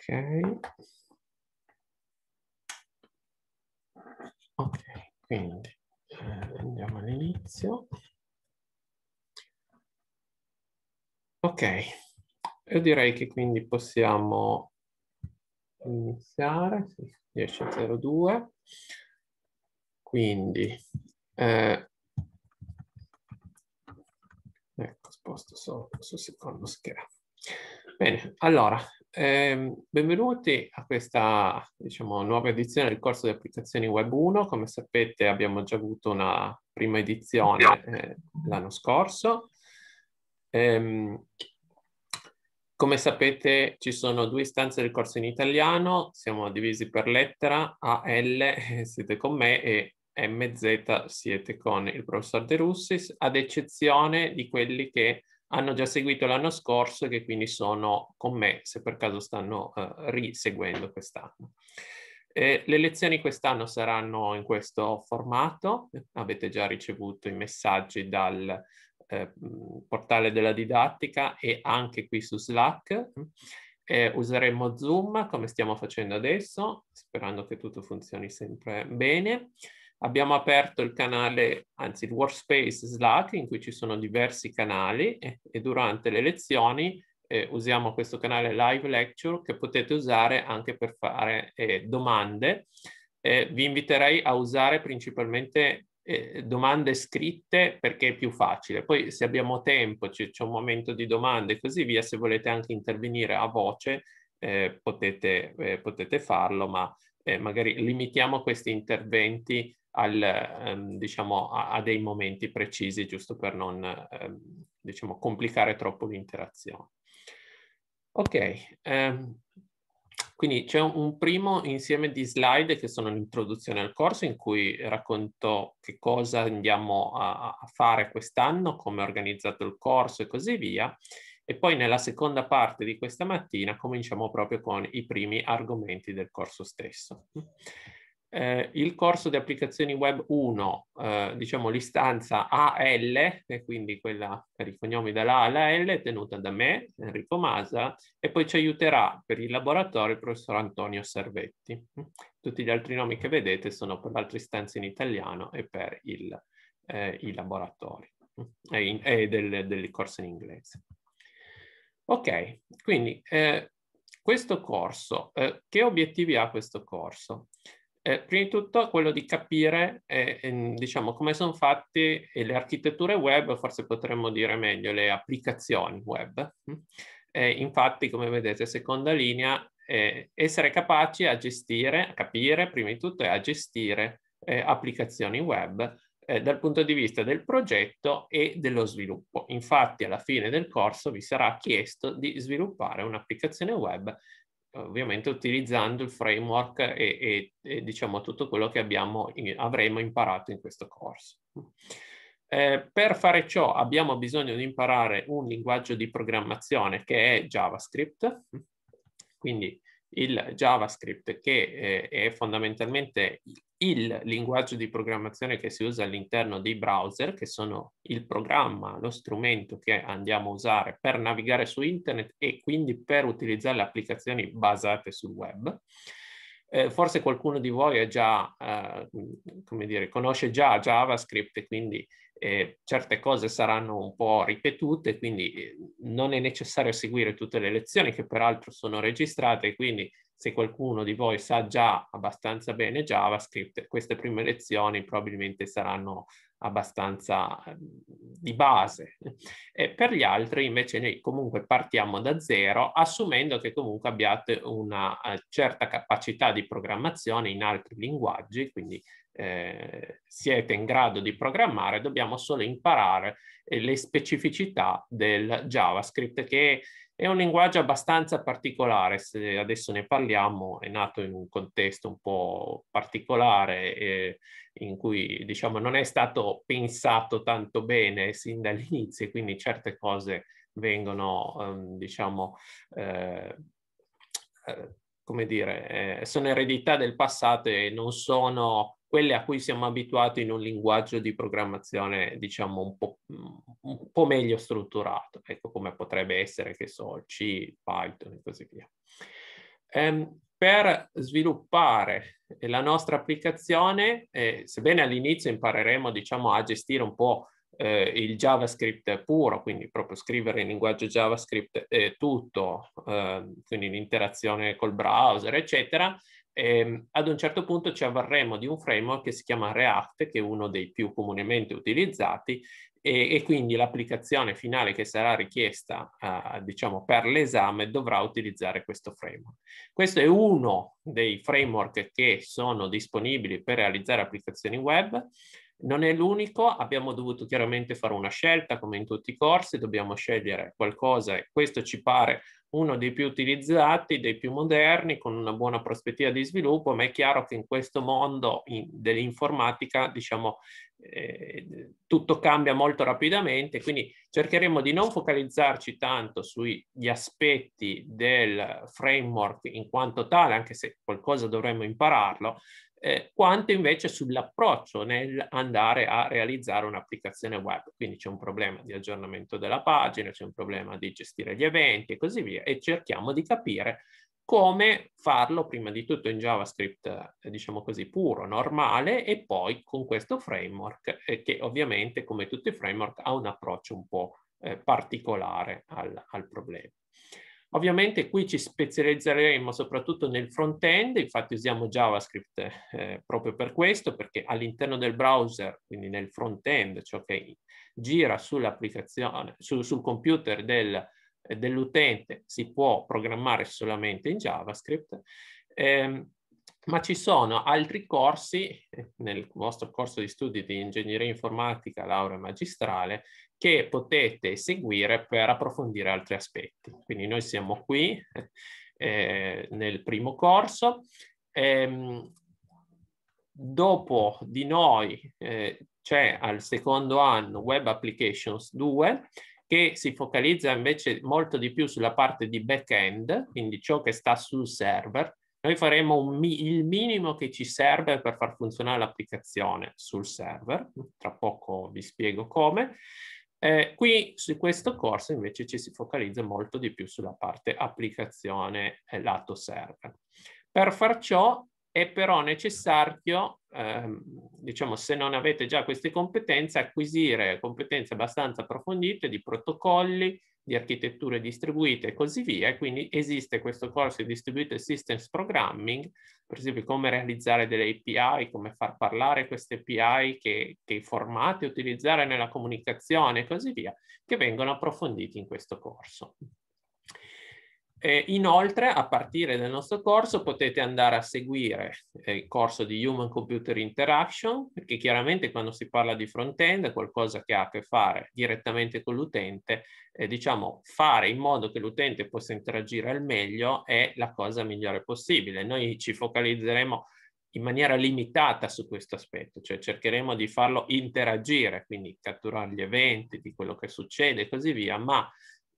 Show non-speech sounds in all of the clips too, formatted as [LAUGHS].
Ok. Ok, quindi eh, andiamo all'inizio. Ok, io direi che quindi possiamo iniziare, 10.02, quindi, eh, ecco, sposto solo sul secondo schermo. Bene, allora, eh, benvenuti a questa diciamo, nuova edizione del corso di applicazioni Web 1. Come sapete abbiamo già avuto una prima edizione eh, l'anno scorso. Eh, come sapete ci sono due istanze del corso in italiano, siamo divisi per lettera, A, L eh, siete con me e MZ siete con il professor De Russis, ad eccezione di quelli che hanno già seguito l'anno scorso e che quindi sono con me se per caso stanno eh, riseguendo quest'anno. Eh, le lezioni quest'anno saranno in questo formato, avete già ricevuto i messaggi dal eh, portale della didattica e anche qui su Slack. Eh, useremo Zoom come stiamo facendo adesso, sperando che tutto funzioni sempre bene abbiamo aperto il canale, anzi il workspace Slack in cui ci sono diversi canali e, e durante le lezioni eh, usiamo questo canale live lecture che potete usare anche per fare eh, domande. Eh, vi inviterei a usare principalmente eh, domande scritte perché è più facile. Poi se abbiamo tempo, c'è, un momento di domande e così via, se volete anche intervenire a voce eh, potete, eh, potete farlo, ma magari limitiamo questi interventi al, ehm, diciamo, a, a, dei momenti precisi, giusto per non ehm, diciamo, complicare troppo l'interazione. Ok, ehm, quindi c'è un primo insieme di slide che sono l'introduzione al corso in cui racconto che cosa andiamo a, a fare quest'anno, come è organizzato il corso e così via. E poi nella seconda parte di questa mattina cominciamo proprio con i primi argomenti del corso stesso. Eh, il corso di applicazioni web 1, eh, diciamo l'istanza AL, e quindi quella per i cognomi dalla A alla L, è tenuta da me, Enrico Masa, e poi ci aiuterà per il laboratorio il professor Antonio Servetti. Tutti gli altri nomi che vedete sono per l'altra istanza in italiano e per il, eh, i laboratori e, eh, in, e eh, del, del, corso in inglese. Ok, quindi eh, questo corso, che obiettivi ha questo corso? Eh, prima di tutto quello di capire eh, ehm, diciamo, come sono fatte eh, le architetture web, forse potremmo dire meglio le applicazioni web. Eh, infatti, come vedete, seconda linea, eh, essere capaci a gestire, a capire prima di tutto e a gestire eh, applicazioni web dal punto di vista del progetto e dello sviluppo. Infatti alla fine del corso vi sarà chiesto di sviluppare un'applicazione web ovviamente utilizzando il framework e, e, e diciamo tutto quello che abbiamo, avremo imparato in questo corso. Eh, per fare ciò abbiamo bisogno di imparare un linguaggio di programmazione che è JavaScript, quindi il JavaScript che eh, è fondamentalmente il linguaggio di programmazione che si usa all'interno dei browser, che sono il programma, lo strumento che andiamo a usare per navigare su internet e quindi per utilizzare le applicazioni basate sul web. Eh, forse qualcuno di voi già, eh, come dire, conosce già JavaScript quindi eh, certe cose saranno un po' ripetute, quindi eh, non è necessario seguire tutte le lezioni che peraltro sono registrate, quindi se qualcuno di voi sa già abbastanza bene JavaScript, queste prime lezioni probabilmente saranno abbastanza ehm, di base. E per gli altri invece noi comunque partiamo da zero, assumendo che comunque abbiate una eh, certa capacità di programmazione in altri linguaggi, quindi eh, siete in grado di programmare, dobbiamo solo imparare eh, le specificità del JavaScript che è un linguaggio abbastanza particolare, se adesso ne parliamo, è nato in un contesto un po' particolare eh, in cui diciamo, non è stato pensato tanto bene sin dall'inizio e quindi certe cose vengono, ehm, diciamo, eh, eh come dire, eh, sono eredità del passato e non sono quelle a cui siamo abituati in un linguaggio di programmazione, diciamo, un po', un po meglio strutturato, ecco, come potrebbe essere, che so, C, Python e così via. Um, per sviluppare la nostra applicazione, eh, sebbene all'inizio impareremo diciamo, a gestire un po' eh, il JavaScript puro, quindi proprio scrivere in linguaggio JavaScript eh, tutto, ehm, quindi l'interazione col browser, eccetera, eh, ad un certo punto ci avvarremo di un framework che si chiama React, che è uno dei più comunemente utilizzati, e, e quindi l'applicazione finale che sarà richiesta, eh, diciamo, per l'esame dovrà utilizzare questo framework. Questo è uno dei framework che sono disponibili per realizzare applicazioni web. Non è l'unico, abbiamo dovuto chiaramente fare una scelta come in tutti i corsi, dobbiamo scegliere qualcosa, questo ci pare uno dei più utilizzati, dei più moderni, con una buona prospettiva di sviluppo, ma è chiaro che in questo mondo in, dell'informatica, diciamo, eh, tutto cambia molto rapidamente, quindi cercheremo di non focalizzarci tanto sugli aspetti del framework in quanto tale, anche se qualcosa dovremmo impararlo, eh, quanto invece sull'approccio nell'andare a realizzare un'applicazione web. Quindi c'è un problema di aggiornamento della pagina, c'è un problema di gestire gli eventi e così via e cerchiamo di capire come farlo prima di tutto in JavaScript, eh, diciamo così, puro, normale, e poi con questo framework, eh, che ovviamente, come tutti i framework, ha un approccio un po' eh, particolare al, al problema. Ovviamente qui ci specializzeremo soprattutto nel front-end, infatti usiamo JavaScript eh, proprio per questo, perché all'interno del browser, quindi nel front-end, ciò che gira sull'applicazione, su, sul computer del, dell'utente, si può programmare solamente in JavaScript. Eh, ma ci sono altri corsi eh, nel vostro corso di studi di ingegneria informatica, laurea magistrale, che potete seguire per approfondire altri aspetti. Quindi noi siamo qui eh, nel primo corso. Ehm, dopo di noi eh, c'è al secondo anno Web Applications 2 che si focalizza invece molto di più sulla parte di back-end, quindi ciò che sta sul server. Noi faremo un, il minimo che ci serve per far funzionare l'applicazione sul server, tra poco vi spiego come. Eh, qui su questo corso invece ci si focalizza molto di più sulla parte applicazione eh, lato server. Per far ciò è però necessario, ehm, diciamo se non avete già queste competenze, acquisire competenze abbastanza approfondite di protocolli, di architetture distribuite e così via. quindi esiste questo corso di Distributed Systems Programming, per esempio come realizzare delle API, come far parlare queste API, che, che formati utilizzare nella comunicazione e così via, che vengono approfonditi in questo corso. E eh, inoltre, a partire dal nostro corso, potete andare a seguire eh, il corso di Human Computer Interaction, perché chiaramente quando si parla di front-end è qualcosa che ha a che fare direttamente con l'utente, eh, diciamo fare in modo che l'utente possa interagire al meglio è la cosa migliore possibile. Noi ci focalizzeremo in maniera limitata su questo aspetto, cioè cercheremo di farlo interagire, quindi catturare gli eventi, di quello che succede e così via, ma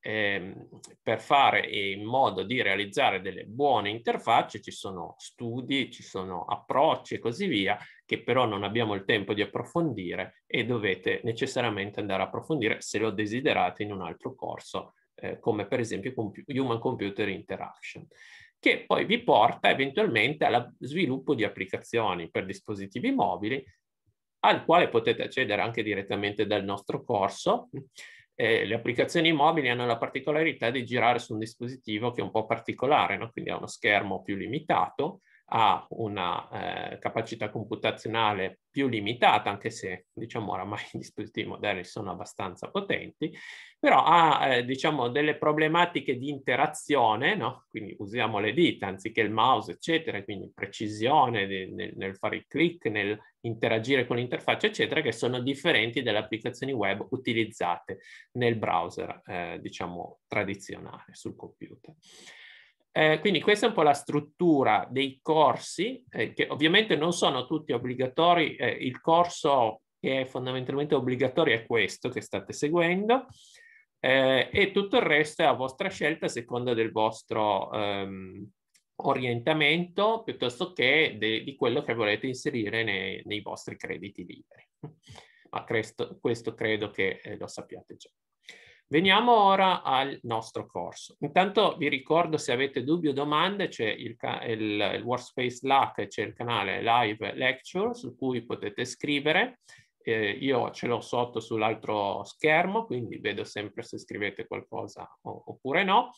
eh, per fare in modo di realizzare delle buone interfacce ci sono studi, ci sono approcci e così via, che però non abbiamo il tempo di approfondire e dovete necessariamente andare a approfondire se lo desiderate in un altro corso, eh, come per esempio comp- Human Computer Interaction che poi vi porta eventualmente allo sviluppo di applicazioni per dispositivi mobili, al quale potete accedere anche direttamente dal nostro corso, eh, le applicazioni mobili hanno la particolarità di girare su un dispositivo che è un po' particolare, no? quindi ha uno schermo più limitato, ha una eh, capacità computazionale più limitata, anche se diciamo oramai i dispositivi moderni sono abbastanza potenti, però ha eh, diciamo delle problematiche di interazione, no? quindi usiamo le dita anziché il mouse, eccetera, quindi precisione nel, nel fare il click, nel interagire con l'interfaccia, eccetera, che sono differenti dalle applicazioni web utilizzate nel browser, eh, diciamo, tradizionale sul computer. Eh, quindi questa è un po' la struttura dei corsi, eh, che ovviamente non sono tutti obbligatori, eh, il corso che è fondamentalmente obbligatorio è questo che state seguendo, eh, e tutto il resto è a vostra scelta a seconda del vostro ehm, orientamento piuttosto che de, di quello che volete inserire nei, nei vostri crediti liberi. Ma questo, questo credo che eh, lo sappiate già. Veniamo ora al nostro corso. Intanto vi ricordo se avete dubbi o domande c'è il, il, il Workspace LAC, c'è il canale Live Lecture su cui potete scrivere. Eh, io ce l'ho sotto sull'altro schermo, quindi vedo sempre se scrivete qualcosa o, oppure no.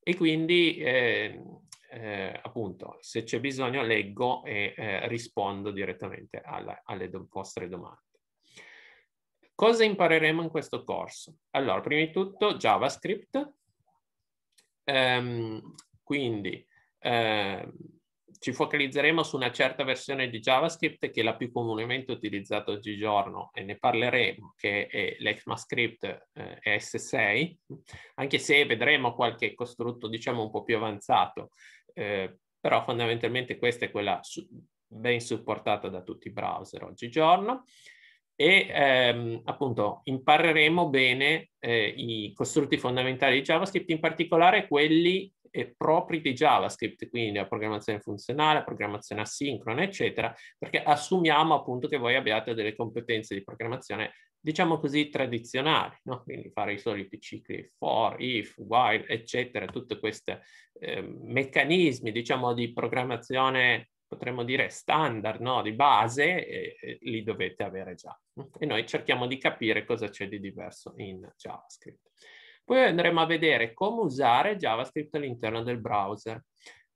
E quindi eh, eh, appunto, se c'è bisogno, leggo e eh, rispondo direttamente alla, alle do, vostre domande. Cosa impareremo in questo corso? Allora, prima di tutto JavaScript, ehm, quindi ehm, ci focalizzeremo su una certa versione di JavaScript che è la più comunemente utilizzata oggigiorno e ne parleremo, che è l'ECMAScript eh, S6, anche se vedremo qualche costrutto diciamo un po' più avanzato eh, però fondamentalmente questa è quella su- ben supportata da tutti i browser oggigiorno e ehm, appunto impareremo bene eh, i costrutti fondamentali di JavaScript, in particolare quelli eh, propri di JavaScript, quindi la programmazione funzionale, la programmazione asincrona, eccetera, perché assumiamo appunto che voi abbiate delle competenze di programmazione diciamo così, tradizionali, no? quindi fare i soliti cicli for, if, while, eccetera, tutti questi eh, meccanismi, diciamo, di programmazione, potremmo dire, standard, no? di base, eh, li dovete avere già. E noi cerchiamo di capire cosa c'è di diverso in JavaScript. Poi andremo a vedere come usare JavaScript all'interno del browser.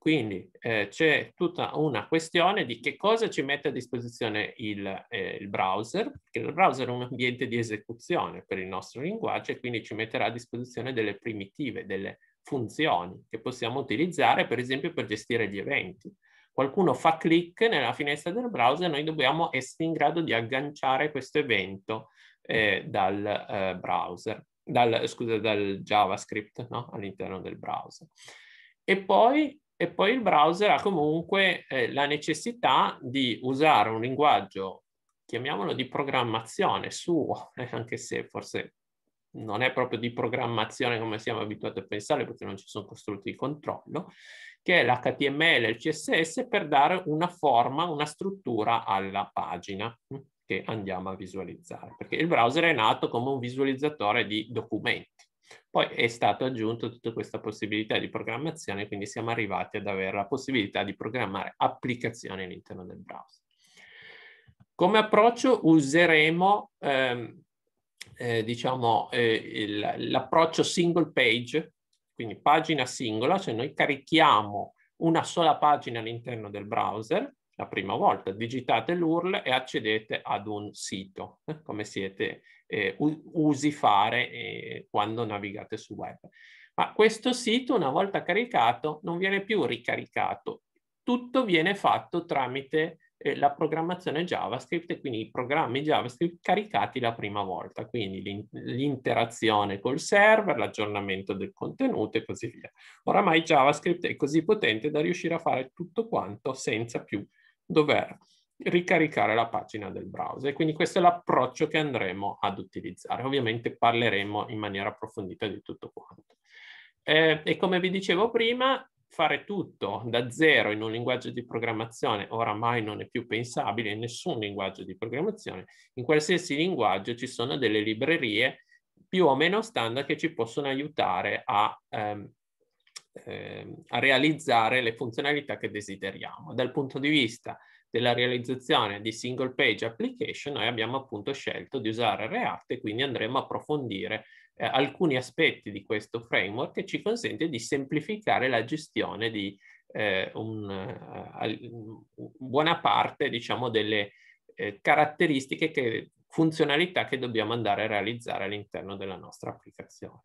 Quindi eh, c'è tutta una questione di che cosa ci mette a disposizione il, eh, il, browser, perché il browser è un ambiente di esecuzione per il nostro linguaggio e quindi ci metterà a disposizione delle primitive, delle funzioni che possiamo utilizzare per esempio per gestire gli eventi. Qualcuno fa clic nella finestra del browser, e noi dobbiamo essere in grado di agganciare questo evento eh, dal eh, browser, dal, scusa, dal JavaScript no? all'interno del browser. E poi e poi il browser ha comunque eh, la necessità di usare un linguaggio, chiamiamolo di programmazione suo, [LAUGHS] eh, anche se forse non è proprio di programmazione come siamo abituati a pensare perché non ci sono costrutti di controllo, che è l'HTML e il CSS per dare una forma, una struttura alla pagina mm, che andiamo a visualizzare, perché il browser è nato come un visualizzatore di documenti poi è stato aggiunto tutta questa possibilità di programmazione, quindi siamo arrivati ad avere la possibilità di programmare applicazioni all'interno del browser. Come approccio useremo ehm, eh, diciamo, eh, l'approccio single page, quindi pagina singola, cioè noi carichiamo una sola pagina all'interno del browser la prima volta, digitate l'URL e accedete ad un sito, [LAUGHS] come siete eh, usi fare eh, quando navigate su web. Ma questo sito, una volta caricato, non viene più ricaricato. Tutto viene fatto tramite eh, la programmazione JavaScript quindi i programmi JavaScript caricati la prima volta, quindi l'interazione col server, l'aggiornamento del contenuto e così via. Oramai JavaScript è così potente da riuscire a fare tutto quanto senza più dover ricaricare la pagina del browser. Quindi questo è l'approccio che andremo ad utilizzare. Ovviamente parleremo in maniera approfondita di tutto quanto. Eh, e come vi dicevo prima, fare tutto da zero in un linguaggio di programmazione oramai non è più pensabile in nessun linguaggio di programmazione. In qualsiasi linguaggio ci sono delle librerie più o meno standard che ci possono aiutare a ehm, eh, a realizzare le funzionalità che desideriamo. Dal punto di vista della realizzazione di single page application noi abbiamo appunto scelto di usare React e quindi andremo a approfondire eh, alcuni aspetti di questo framework che ci consente di semplificare la gestione di eh, un, eh, buona parte diciamo delle eh, caratteristiche che funzionalità che dobbiamo andare a realizzare all'interno della nostra applicazione.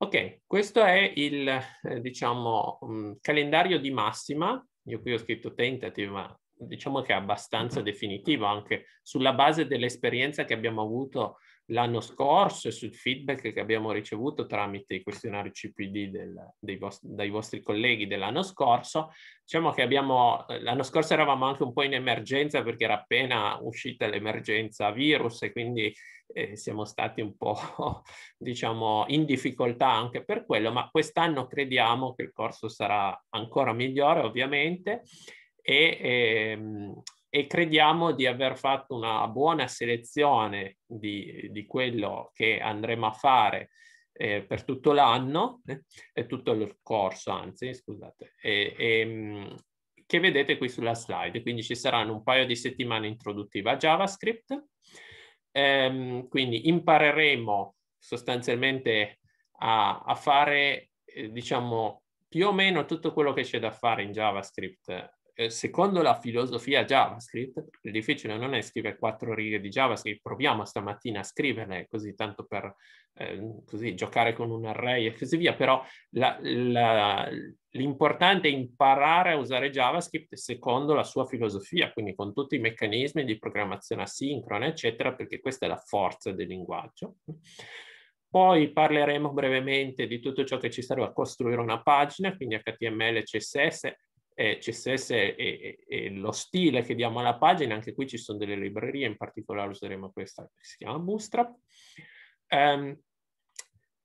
Ok, questo è il, eh, diciamo, mm, calendario di massima. Io qui ho scritto tentative, ma diciamo che è abbastanza definitivo anche sulla base dell'esperienza che abbiamo avuto l'anno scorso e sul feedback che abbiamo ricevuto tramite i questionari CPD del, vostri, dai vostri colleghi dell'anno scorso. Diciamo che abbiamo, eh, l'anno scorso eravamo anche un po' in emergenza perché era appena uscita l'emergenza virus e quindi eh, siamo stati un po' [LAUGHS] diciamo in difficoltà anche per quello, ma quest'anno crediamo che il corso sarà ancora migliore ovviamente e ehm, e crediamo di aver fatto una buona selezione di, di quello che andremo a fare eh, per tutto l'anno eh, e tutto il corso, anzi, scusate, e, e, che vedete qui sulla slide. Quindi ci saranno un paio di settimane introduttive a JavaScript, ehm, quindi impareremo sostanzialmente a, a fare, eh, diciamo, più o meno tutto quello che c'è da fare in JavaScript eh, secondo la filosofia JavaScript, perché il difficile non è scrivere quattro righe di JavaScript, proviamo stamattina a scriverle così tanto per ehm, così, giocare con un array e così via, però la, la, l'importante è imparare a usare JavaScript secondo la sua filosofia, quindi con tutti i meccanismi di programmazione asincrona, eccetera, perché questa è la forza del linguaggio. Poi parleremo brevemente di tutto ciò che ci serve a costruire una pagina, quindi HTML, CSS, eh, CSS e, e, e, lo stile che diamo alla pagina, anche qui ci sono delle librerie, in particolare useremo questa che si chiama Bootstrap. Um,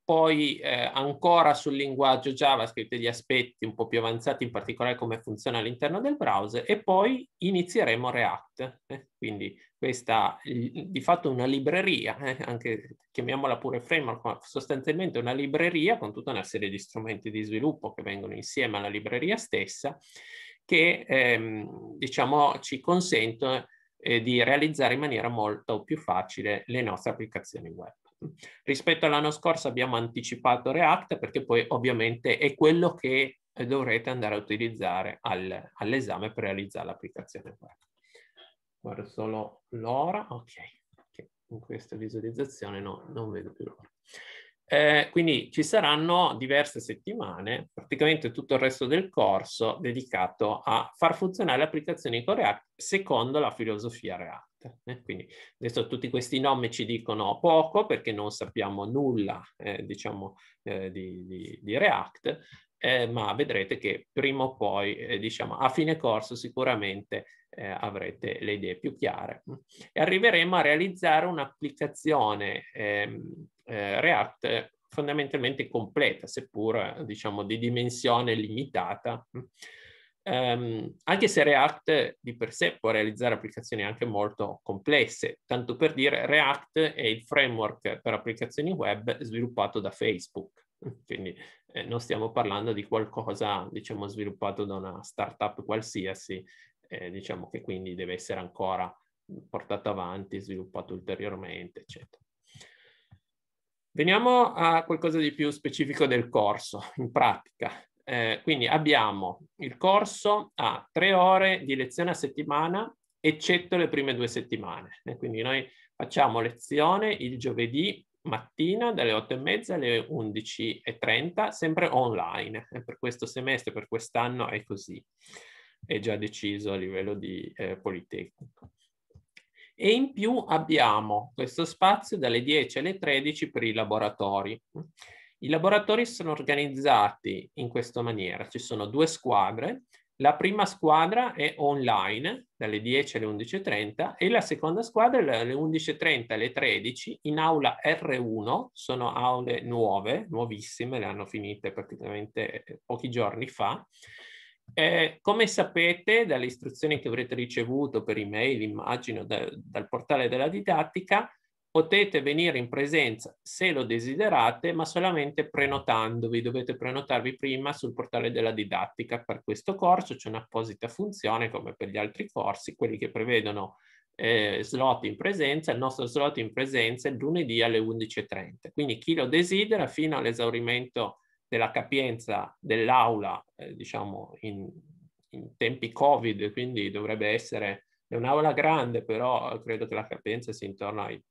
poi eh, ancora sul linguaggio JavaScript e gli aspetti un po' più avanzati, in particolare come funziona all'interno del browser, e poi inizieremo React. Eh? Quindi questa di fatto una libreria, eh? anche chiamiamola pure framework, ma sostanzialmente una libreria con tutta una serie di strumenti di sviluppo che vengono insieme alla libreria stessa, che ehm, diciamo ci consentono eh, di realizzare in maniera molto più facile le nostre applicazioni web. Rispetto all'anno scorso abbiamo anticipato React perché poi ovviamente è quello che eh, dovrete andare a utilizzare al, all'esame per realizzare l'applicazione web. Guardo solo l'ora, ok, in questa visualizzazione no, non vedo più l'ora. Eh, quindi ci saranno diverse settimane, praticamente tutto il resto del corso, dedicato a far funzionare le applicazioni con React secondo la filosofia React. Eh, quindi adesso tutti questi nomi ci dicono poco perché non sappiamo nulla, eh, diciamo, eh, di, di, di, React, eh, ma vedrete che prima o poi, eh, diciamo, a fine corso sicuramente eh, avrete le idee più chiare. E arriveremo a realizzare un'applicazione ehm, eh, React fondamentalmente completa, seppur diciamo di dimensione limitata. Um, anche se React di per sé può realizzare applicazioni anche molto complesse, tanto per dire React è il framework per applicazioni web sviluppato da Facebook, quindi eh, non stiamo parlando di qualcosa diciamo sviluppato da una startup qualsiasi, eh, diciamo che quindi deve essere ancora portato avanti, sviluppato ulteriormente, eccetera. Veniamo a qualcosa di più specifico del corso, in pratica. Eh, quindi abbiamo il corso a tre ore di lezione a settimana, eccetto le prime due settimane. E eh, quindi noi facciamo lezione il giovedì mattina dalle 8 e mezza alle 11 e 30, sempre online. E eh, per questo semestre, per quest'anno è così. È già deciso a livello di eh, Politecnico e in più abbiamo questo spazio dalle 10 alle 13 per i laboratori. I laboratori sono organizzati in questa maniera, ci sono due squadre, la prima squadra è online dalle 10 alle 11.30 e la seconda squadra è dalle 11.30 alle 13 in aula R1, sono aule nuove, nuovissime, le hanno finite praticamente eh, pochi giorni fa, eh, come sapete dalle istruzioni che avrete ricevuto per email, immagino, da, dal portale della didattica, potete venire in presenza se lo desiderate, ma solamente prenotandovi. Dovete prenotarvi prima sul portale della didattica per questo corso. C'è un'apposita funzione, come per gli altri corsi, quelli che prevedono eh, slot in presenza. Il nostro slot in presenza è lunedì alle 11.30. Quindi chi lo desidera fino all'esaurimento della capienza dell'aula, eh, diciamo, in, in, tempi Covid, quindi dovrebbe essere è un'aula grande, però credo che la capienza sia intorno ai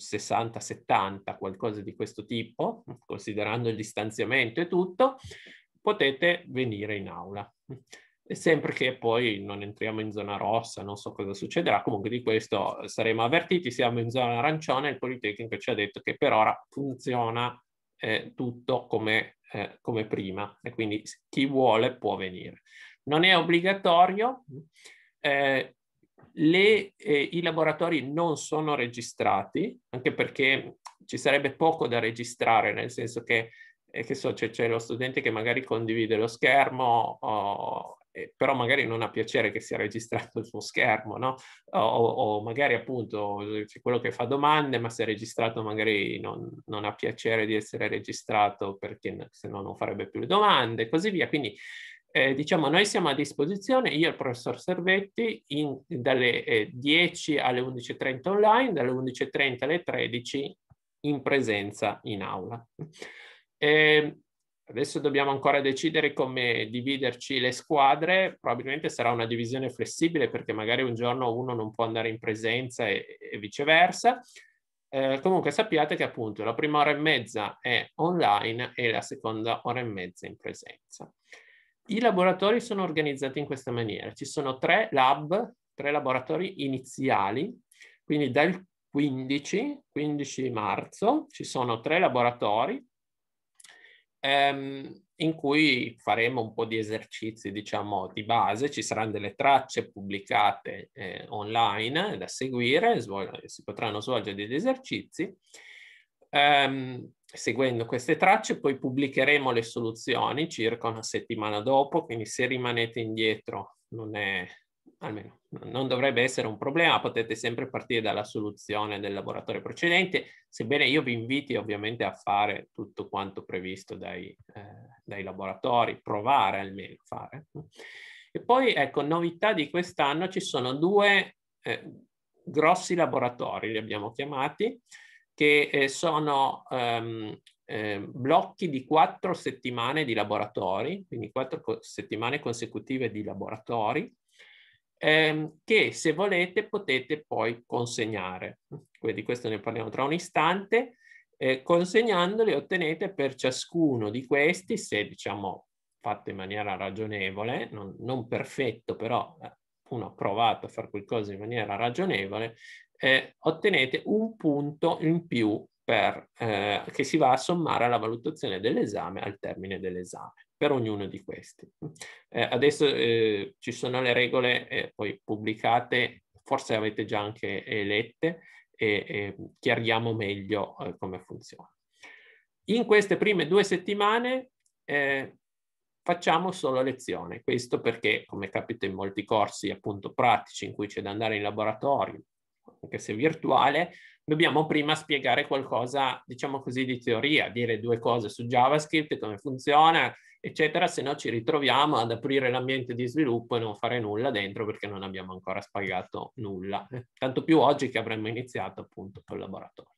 60-70, qualcosa di questo tipo, considerando il distanziamento e tutto, potete venire in aula. E sempre che poi non entriamo in zona rossa, non so cosa succederà, comunque di questo saremo avvertiti, siamo in zona arancione, il Politecnico ci ha detto che per ora funziona eh, tutto come, eh, come, prima e quindi chi vuole può venire. Non è obbligatorio, eh, le, eh, i laboratori non sono registrati, anche perché ci sarebbe poco da registrare, nel senso che, eh, che so, c'è, lo studente che magari condivide lo schermo o, eh, però magari non ha piacere che sia registrato il suo schermo, no? O, o magari appunto c'è quello che fa domande, ma se è registrato magari non, non, ha piacere di essere registrato perché se no non farebbe più le domande, e così via. Quindi eh, diciamo, noi siamo a disposizione, io e il professor Servetti, in, dalle eh, 10 alle 11.30 online, dalle 11.30 alle 13 in presenza in aula. Eh, Adesso dobbiamo ancora decidere come dividerci le squadre, probabilmente sarà una divisione flessibile perché magari un giorno uno non può andare in presenza e, e viceversa. Eh, comunque sappiate che appunto la prima ora e mezza è online e la seconda ora e mezza in presenza. I laboratori sono organizzati in questa maniera. Ci sono tre lab, tre laboratori iniziali, quindi dal 15, 15 marzo ci sono tre laboratori ehm, in cui faremo un po' di esercizi, diciamo, di base, ci saranno delle tracce pubblicate eh, online da seguire, svol- si potranno svolgere degli esercizi. Ehm, seguendo queste tracce poi pubblicheremo le soluzioni circa una settimana dopo, quindi se rimanete indietro non è, almeno non dovrebbe essere un problema, potete sempre partire dalla soluzione del laboratorio precedente, sebbene io vi inviti ovviamente a fare tutto quanto previsto dai, eh, dai laboratori, provare almeno a fare. E poi, ecco, novità di quest'anno ci sono due eh, grossi laboratori, li abbiamo chiamati, che eh, sono ehm, eh, blocchi di quattro settimane di laboratori, quindi quattro settimane consecutive di laboratori, ehm, che se volete potete poi consegnare. Di questo ne parliamo tra un istante. Eh, consegnandoli ottenete per ciascuno di questi, se diciamo fatto in maniera ragionevole, non, non perfetto però eh, uno ha provato a fare qualcosa in maniera ragionevole, eh, ottenete un punto in più per, eh, che si va a sommare alla valutazione dell'esame al termine dell'esame per ognuno di questi. Eh, adesso eh, ci sono le regole eh, poi pubblicate, forse avete già anche lette, e, e chiariamo meglio eh, come funziona. In queste prime due settimane eh, facciamo solo lezione, questo perché, come capita in molti corsi appunto pratici in cui c'è da andare in laboratorio, anche se virtuale, dobbiamo prima spiegare qualcosa, diciamo così, di teoria, dire due cose su JavaScript, come funziona, eccetera, se no ci ritroviamo ad aprire l'ambiente di sviluppo e non fare nulla dentro perché non abbiamo ancora spagato nulla, [LAUGHS] tanto più oggi che avremmo iniziato appunto col laboratorio.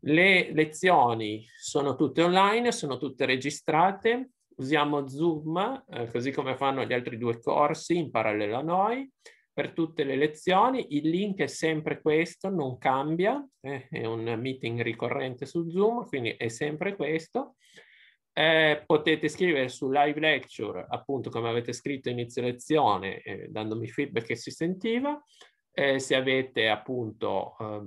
Le lezioni sono tutte online, sono tutte registrate, usiamo Zoom, eh, così come fanno gli altri due corsi in parallelo a noi, per tutte le lezioni. Il link è sempre questo, non cambia, eh, è un meeting ricorrente su Zoom, quindi è sempre questo eh, potete scrivere su live lecture, appunto come avete scritto inizio lezione, eh, dandomi feedback che si sentiva, eh, se avete appunto ehm,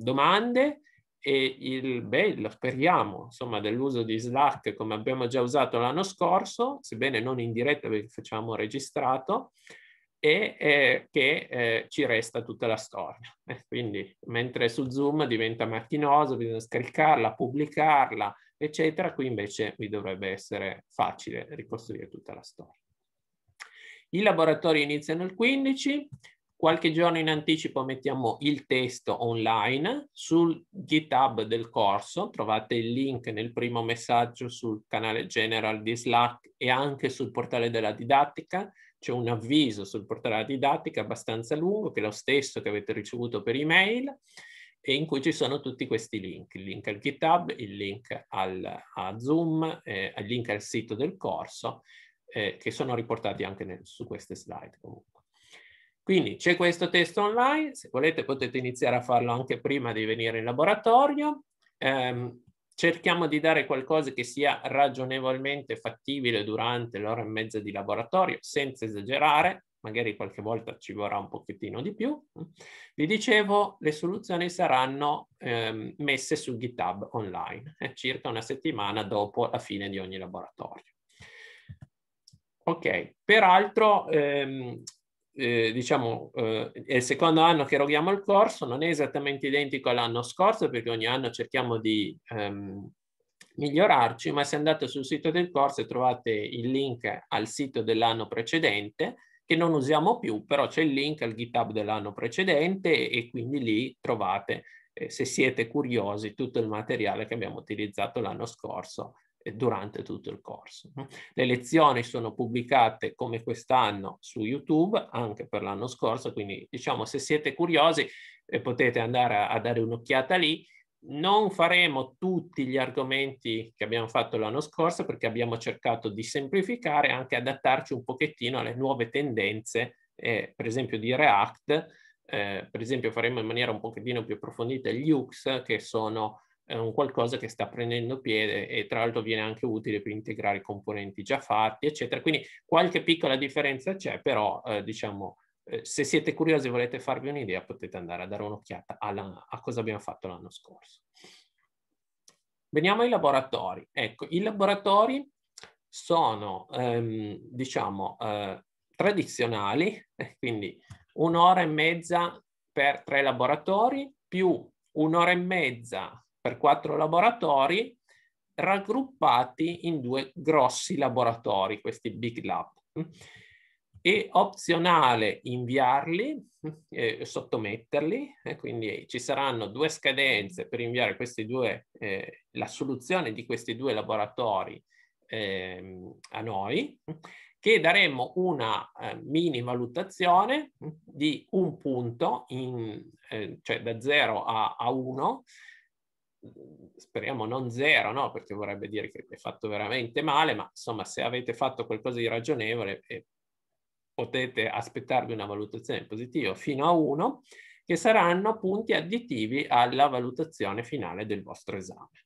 domande e il bello, speriamo, insomma, dell'uso di Slack come abbiamo già usato l'anno scorso, sebbene non in diretta perché facciamo registrato, e eh, che eh, ci resta tutta la storia. Eh, quindi, mentre su Zoom diventa macchinoso, bisogna scaricarla, pubblicarla, eccetera. Qui invece mi dovrebbe essere facile ricostruire tutta la storia. I laboratori iniziano il 15, qualche giorno in anticipo mettiamo il testo online sul GitHub del corso, trovate il link nel primo messaggio sul canale general di Slack e anche sul portale della didattica, c'è un avviso sul portale della didattica abbastanza lungo che è lo stesso che avete ricevuto per email e in cui ci sono tutti questi link, il link al GitHub, il link al, a Zoom, eh, il link al sito del corso, eh, che sono riportati anche nel, su queste slide comunque. Quindi c'è questo testo online, se volete potete iniziare a farlo anche prima di venire in laboratorio. Eh, cerchiamo di dare qualcosa che sia ragionevolmente fattibile durante l'ora e mezza di laboratorio, senza esagerare, magari qualche volta ci vorrà un pochettino di più. Mm. Vi dicevo, le soluzioni saranno ehm, messe su GitHub online, eh, circa una settimana dopo la fine di ogni laboratorio. Ok, peraltro, ehm, eh, diciamo, eh, è il secondo anno che eroghiamo il corso, non è esattamente identico all'anno scorso, perché ogni anno cerchiamo di... Ehm, migliorarci, ma se andate sul sito del corso trovate il link al sito dell'anno precedente che non usiamo più, però c'è il link al GitHub dell'anno precedente e quindi lì trovate, eh, se siete curiosi, tutto il materiale che abbiamo utilizzato l'anno scorso eh, durante tutto il corso. Le lezioni sono pubblicate come quest'anno su YouTube, anche per l'anno scorso, quindi diciamo se siete curiosi eh, potete andare a, a dare un'occhiata lì non faremo tutti gli argomenti che abbiamo fatto l'anno scorso perché abbiamo cercato di semplificare e anche adattarci un pochettino alle nuove tendenze, eh, per esempio di React, eh, per esempio faremo in maniera un pochettino più approfondita gli UX che sono eh, un qualcosa che sta prendendo piede e tra l'altro viene anche utile per integrare i componenti già fatti, eccetera. Quindi qualche piccola differenza c'è, però eh, diciamo eh, se siete curiosi e volete farvi un'idea, potete andare a dare un'occhiata alla, a cosa abbiamo fatto l'anno scorso. Veniamo ai laboratori. Ecco, i laboratori sono, ehm, diciamo, eh, tradizionali, eh, quindi un'ora e mezza per tre laboratori, più un'ora e mezza per quattro laboratori, raggruppati in due grossi laboratori, questi big lab è opzionale inviarli, [LAUGHS] eh, sottometterli, eh, quindi ci saranno due scadenze per inviare questi due, eh, la soluzione di questi due laboratori ehm, a noi, che daremo una eh, mini valutazione di un punto, in, eh, cioè da 0 a, a 1, speriamo non zero, no? perché vorrebbe dire che è fatto veramente male, ma insomma se avete fatto qualcosa di ragionevole eh, potete aspettarvi una valutazione positiva fino a 1, che saranno punti additivi alla valutazione finale del vostro esame.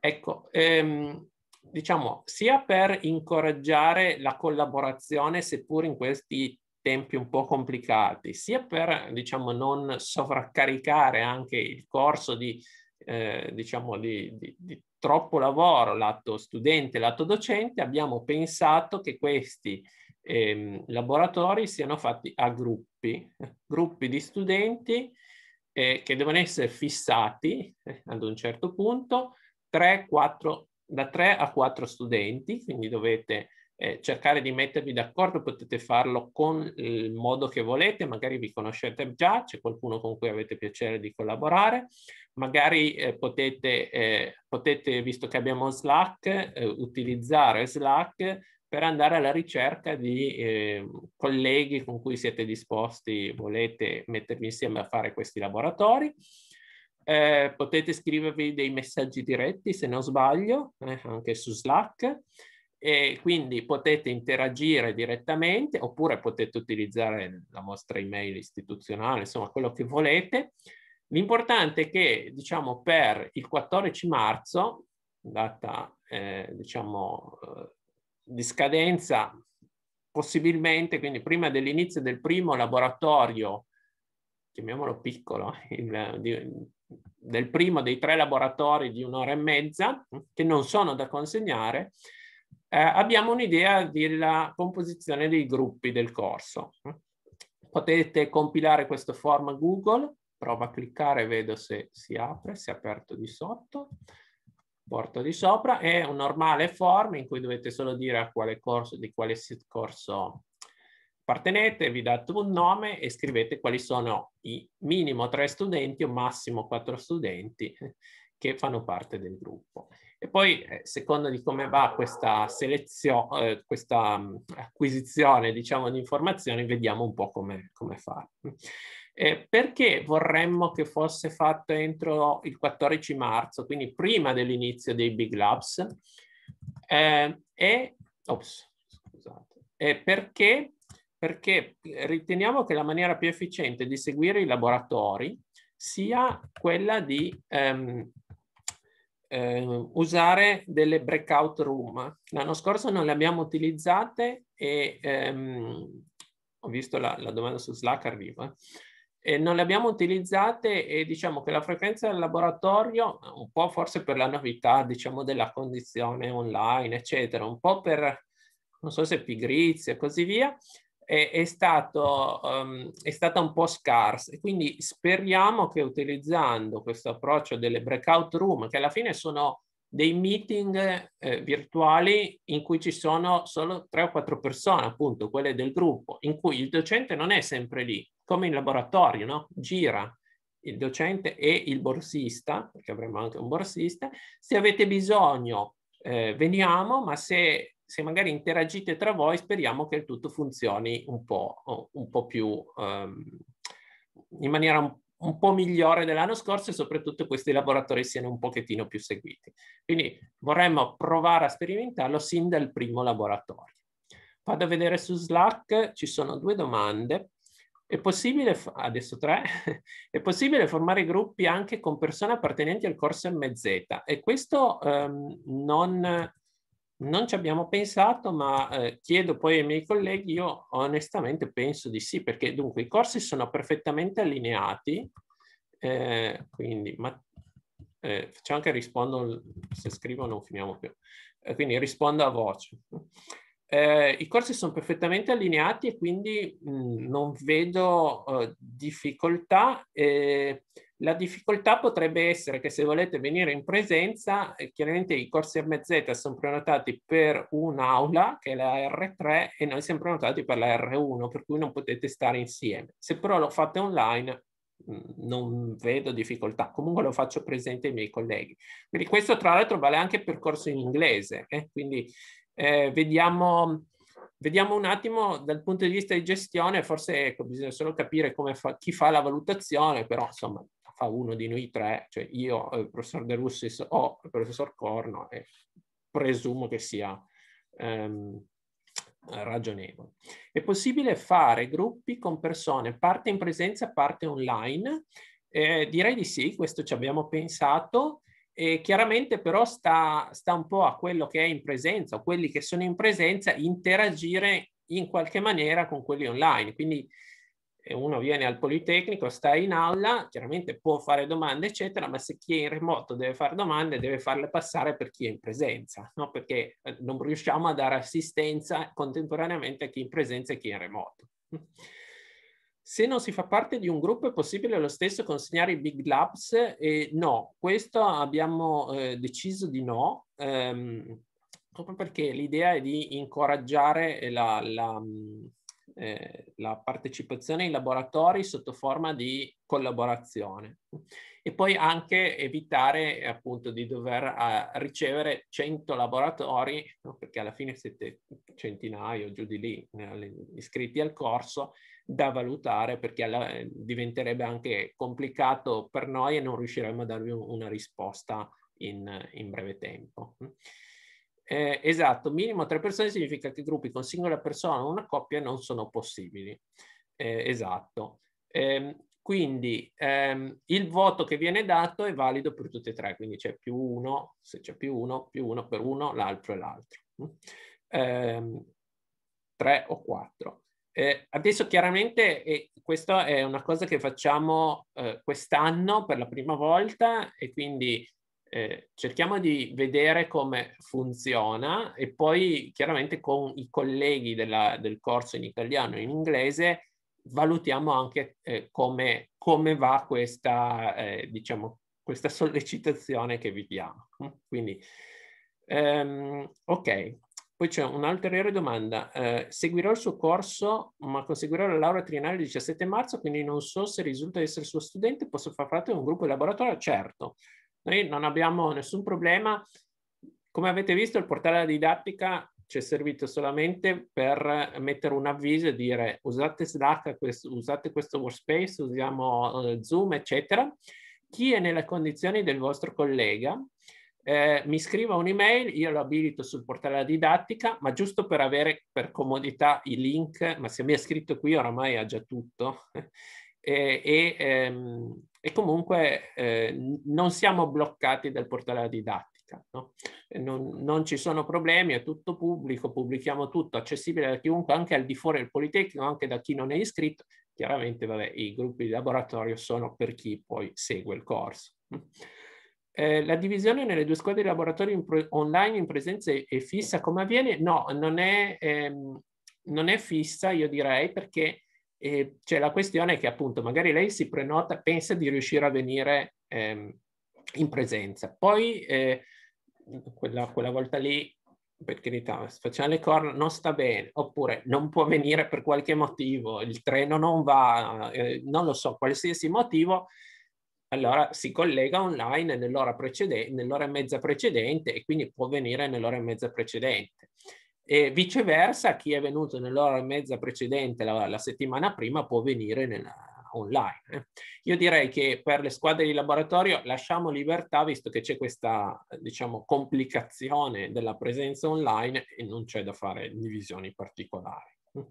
Ecco, ehm, diciamo, sia per incoraggiare la collaborazione, seppur in questi tempi un po' complicati, sia per, diciamo, non sovraccaricare anche il corso di, eh, diciamo, di, di, di troppo lavoro lato studente, lato docente, abbiamo pensato che questi eh, laboratori siano fatti a gruppi, gruppi di studenti eh, che devono essere fissati eh, ad un certo punto 3, 4, da 3 a 4 studenti, quindi dovete eh, cercare di mettervi d'accordo, potete farlo con il modo che volete, magari vi conoscete già, c'è qualcuno con cui avete piacere di collaborare, magari eh, potete, eh, potete, visto che abbiamo Slack, eh, utilizzare Slack per andare alla ricerca di eh, colleghi con cui siete disposti, volete mettervi insieme a fare questi laboratori. Eh, potete scrivervi dei messaggi diretti, se non sbaglio, eh, anche su Slack. E quindi potete interagire direttamente oppure potete utilizzare la vostra email istituzionale, insomma quello che volete. L'importante è che, diciamo, per il 14 marzo, data, eh, diciamo, eh, di scadenza possibilmente, quindi prima dell'inizio del primo laboratorio, chiamiamolo piccolo, [LAUGHS] il, di, del primo dei tre laboratori di un'ora e mezza, che non sono da consegnare, eh, abbiamo un'idea della composizione dei gruppi del corso. Potete compilare questo form Google, provo a cliccare, vedo se si apre, si è aperto di sotto porto di sopra, è un normale form in cui dovete solo dire a quale corso, di quale corso appartenete, vi date un nome e scrivete quali sono i minimo tre studenti o massimo quattro studenti [LAUGHS] che fanno parte del gruppo. E poi, eh, secondo di come va questa selezione, eh, questa mm, acquisizione, diciamo, di informazioni, vediamo un po' come, come fare. Eh, perché vorremmo che fosse fatto entro il 14 marzo, quindi prima dell'inizio dei Big Labs? Eh, e, ops, scusate, eh, perché, perché riteniamo che la maniera più efficiente di seguire i laboratori sia quella di ehm, eh, usare delle breakout room. L'anno scorso non le abbiamo utilizzate e ehm, ho visto la, la domanda su Slack arriva. Eh e non le abbiamo utilizzate e diciamo che la frequenza del laboratorio, un po' forse per la novità diciamo della condizione online, eccetera, un po' per, non so se pigrizia e così via, è, è, stato, um, è stata un po' scarsa. quindi speriamo che utilizzando questo approccio delle breakout room, che alla fine sono dei meeting eh, virtuali in cui ci sono solo tre o quattro persone, appunto quelle del gruppo, in cui il docente non è sempre lì, come in laboratorio, no? Gira il docente e il borsista, perché avremo anche un borsista. Se avete bisogno, eh, veniamo, ma se, se, magari interagite tra voi, speriamo che il tutto funzioni un po', un po più, um, in maniera un, un po' migliore dell'anno scorso e soprattutto questi laboratori siano un pochettino più seguiti. Quindi vorremmo provare a sperimentarlo sin dal primo laboratorio. Vado a vedere su Slack, ci sono due domande. È possibile, adesso tre, [LAUGHS] è possibile formare gruppi anche con persone appartenenti al corso MZ e questo ehm, non, non, ci abbiamo pensato ma eh, chiedo poi ai miei colleghi, io onestamente penso di sì perché dunque i corsi sono perfettamente allineati, eh, quindi ma, eh, facciamo che rispondo, se scrivo non finiamo più, eh, quindi rispondo a voce eh, i corsi sono perfettamente allineati e quindi mh, mm, non vedo uh, difficoltà. Eh, la difficoltà potrebbe essere che se volete venire in presenza, eh, chiaramente i corsi MZ sono prenotati per un'aula che è la R3 e noi siamo prenotati per la R1, per cui non potete stare insieme. Se però lo fate online mm, non vedo difficoltà, comunque lo faccio presente ai miei colleghi. Quindi questo tra l'altro vale anche per corso in inglese, eh, quindi eh, vediamo, vediamo, un attimo dal punto di vista di gestione, forse ecco, bisogna solo capire fa, chi fa la valutazione, però insomma fa uno di noi tre, cioè io, il eh, professor De Russis o il professor Corno, e presumo che sia ehm, ragionevole. È possibile fare gruppi con persone, parte in presenza, parte online? Eh, direi di sì, questo ci abbiamo pensato. E chiaramente però sta, sta un po' a quello che è in presenza o quelli che sono in presenza interagire in qualche maniera con quelli online. Quindi eh, uno viene al Politecnico, sta in aula, chiaramente può fare domande, eccetera, ma se chi è in remoto deve fare domande, deve farle passare per chi è in presenza, no? perché eh, non riusciamo a dare assistenza contemporaneamente a chi è in presenza e chi è in remoto se non si fa parte di un gruppo è possibile lo stesso consegnare i big labs? E no, questo abbiamo eh, deciso di no, ehm, proprio perché l'idea è di incoraggiare la, la, mm, eh, la partecipazione ai laboratori sotto forma di collaborazione e poi anche evitare appunto di dover uh, ricevere 100 laboratori, no? perché alla fine siete centinaio giù di lì eh, iscritti al corso, da valutare perché alla, eh, diventerebbe anche complicato per noi e non riusciremmo a darvi una risposta in, in breve tempo. Mm. Eh, esatto, minimo tre persone significa che gruppi con singola persona o una coppia non sono possibili. Eh, esatto. Eh, quindi ehm, il voto che viene dato è valido per tutti e tre, quindi c'è più uno, se c'è più uno, più uno per uno, l'altro e l'altro. Eh, tre o quattro. Eh, adesso chiaramente eh, questa è una cosa che facciamo eh, quest'anno per la prima volta e quindi eh, cerchiamo di vedere come funziona e poi chiaramente con i colleghi della, del corso in italiano e in inglese valutiamo anche eh, come, come, va questa, eh, diciamo, questa sollecitazione che vi diamo. Quindi, ehm, ok. Poi c'è un'ulteriore domanda. Eh, seguirò il suo corso, ma conseguirò la laurea triennale il 17 marzo, quindi non so se risulta essere suo studente, posso far parte di un gruppo di laboratorio? Certo, noi non abbiamo nessun problema. Come avete visto, il portale della didattica ci è servito solamente per mettere un avviso e dire usate Slack, questo, usate questo workspace, usiamo eh, Zoom, eccetera. Chi è nelle condizioni del vostro collega eh, mi scriva un'email, io lo abilito sul portale didattica, ma giusto per avere per comodità i link, ma se mi è scritto qui oramai ha già tutto, [LAUGHS] e, e, ehm, e, comunque eh, non siamo bloccati dal portale didattica, no? non, non, ci sono problemi, è tutto pubblico, pubblichiamo tutto, accessibile da chiunque, anche al di fuori del Politecnico, anche da chi non è iscritto. Chiaramente vabbè, i gruppi di laboratorio sono per chi poi segue il corso. Eh, la divisione nelle due squadre di laboratorio in online in presenza è, fissa come avviene? No, non è, ehm, non è fissa, io direi, perché eh, cioè, la questione che appunto magari lei si prenota, pensa di riuscire a venire ehm, in presenza. Poi eh, quella, quella, volta lì, per carità, facciamo le corna, non sta bene, oppure non può venire per qualche motivo, il treno non va, eh, non lo so, qualsiasi motivo allora si collega online nell'ora, precedente, nell'ora e mezza precedente e quindi può venire nell'ora e mezza precedente. E viceversa, chi è venuto nell'ora e mezza precedente la, la settimana prima può venire nella, online. Eh. Io direi che per le squadre di laboratorio lasciamo libertà, visto che c'è questa, diciamo, complicazione della presenza online e non c'è da fare divisioni particolari. Eh.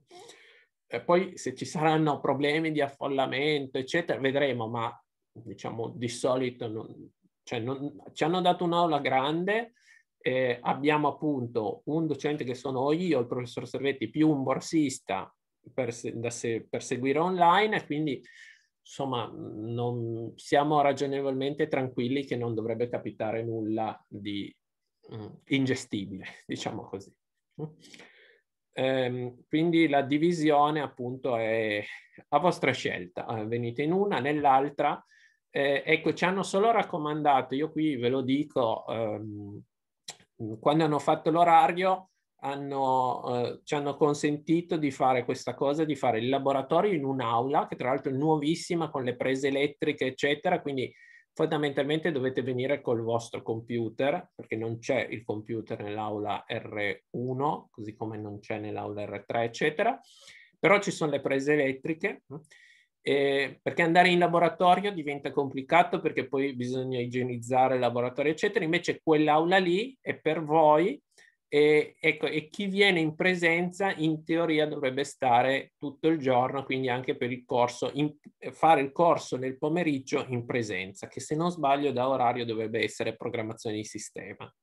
E poi se ci saranno problemi di affollamento, eccetera, vedremo, ma diciamo, di solito non, cioè non, ci hanno dato un'aula grande, eh, abbiamo appunto un docente che sono io, il professor Servetti, più un borsista per, se, per seguire online, quindi insomma non, siamo ragionevolmente tranquilli che non dovrebbe capitare nulla di mh, mm, ingestibile, [LAUGHS] diciamo così. Ehm, quindi la divisione appunto è a vostra scelta, venite in una, nell'altra, eh, ecco, ci hanno solo raccomandato, io qui ve lo dico, ehm, quando hanno fatto l'orario hanno, eh, ci hanno consentito di fare questa cosa, di fare il laboratorio in un'aula, che tra l'altro è nuovissima con le prese elettriche, eccetera, quindi fondamentalmente dovete venire col vostro computer, perché non c'è il computer nell'aula R1, così come non c'è nell'aula R3, eccetera, però ci sono le prese elettriche. Mh? Eh, perché andare in laboratorio diventa complicato perché poi bisogna igienizzare il laboratorio, eccetera. Invece quell'aula lì è per voi e, ecco, e chi viene in presenza in teoria dovrebbe stare tutto il giorno, quindi anche per il corso, in, fare il corso nel pomeriggio in presenza, che se non sbaglio da orario dovrebbe essere programmazione di sistema.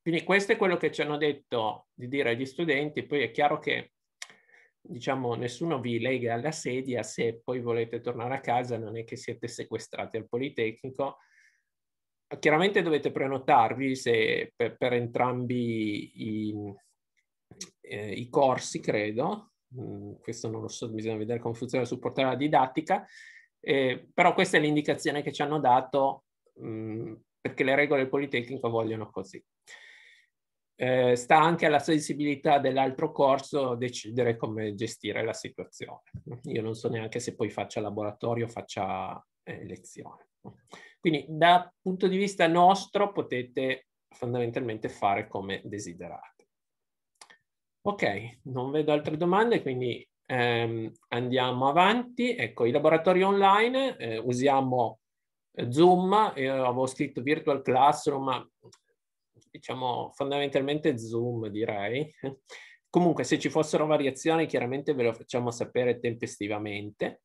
Quindi questo è quello che ci hanno detto di dire agli studenti, poi è chiaro che diciamo, nessuno vi lega alla sedia se poi volete tornare a casa, non è che siete sequestrati al Politecnico. Chiaramente dovete prenotarvi se, per, per entrambi i, eh, i, corsi, credo, mm, questo non lo so, bisogna vedere come funziona il supportare la didattica, eh, però questa è l'indicazione che ci hanno dato mh, mm, perché le regole del Politecnico vogliono così eh, sta anche alla sensibilità dell'altro corso decidere come gestire la situazione. Io non so neanche se poi faccia laboratorio o faccia eh, lezione. Quindi dal punto di vista nostro potete fondamentalmente fare come desiderate. Ok, non vedo altre domande, quindi ehm, andiamo avanti. Ecco, i laboratori online eh, usiamo eh, Zoom, io eh, avevo scritto Virtual Classroom, ma diciamo, fondamentalmente Zoom, direi. [LAUGHS] Comunque, se ci fossero variazioni, chiaramente ve lo facciamo sapere tempestivamente.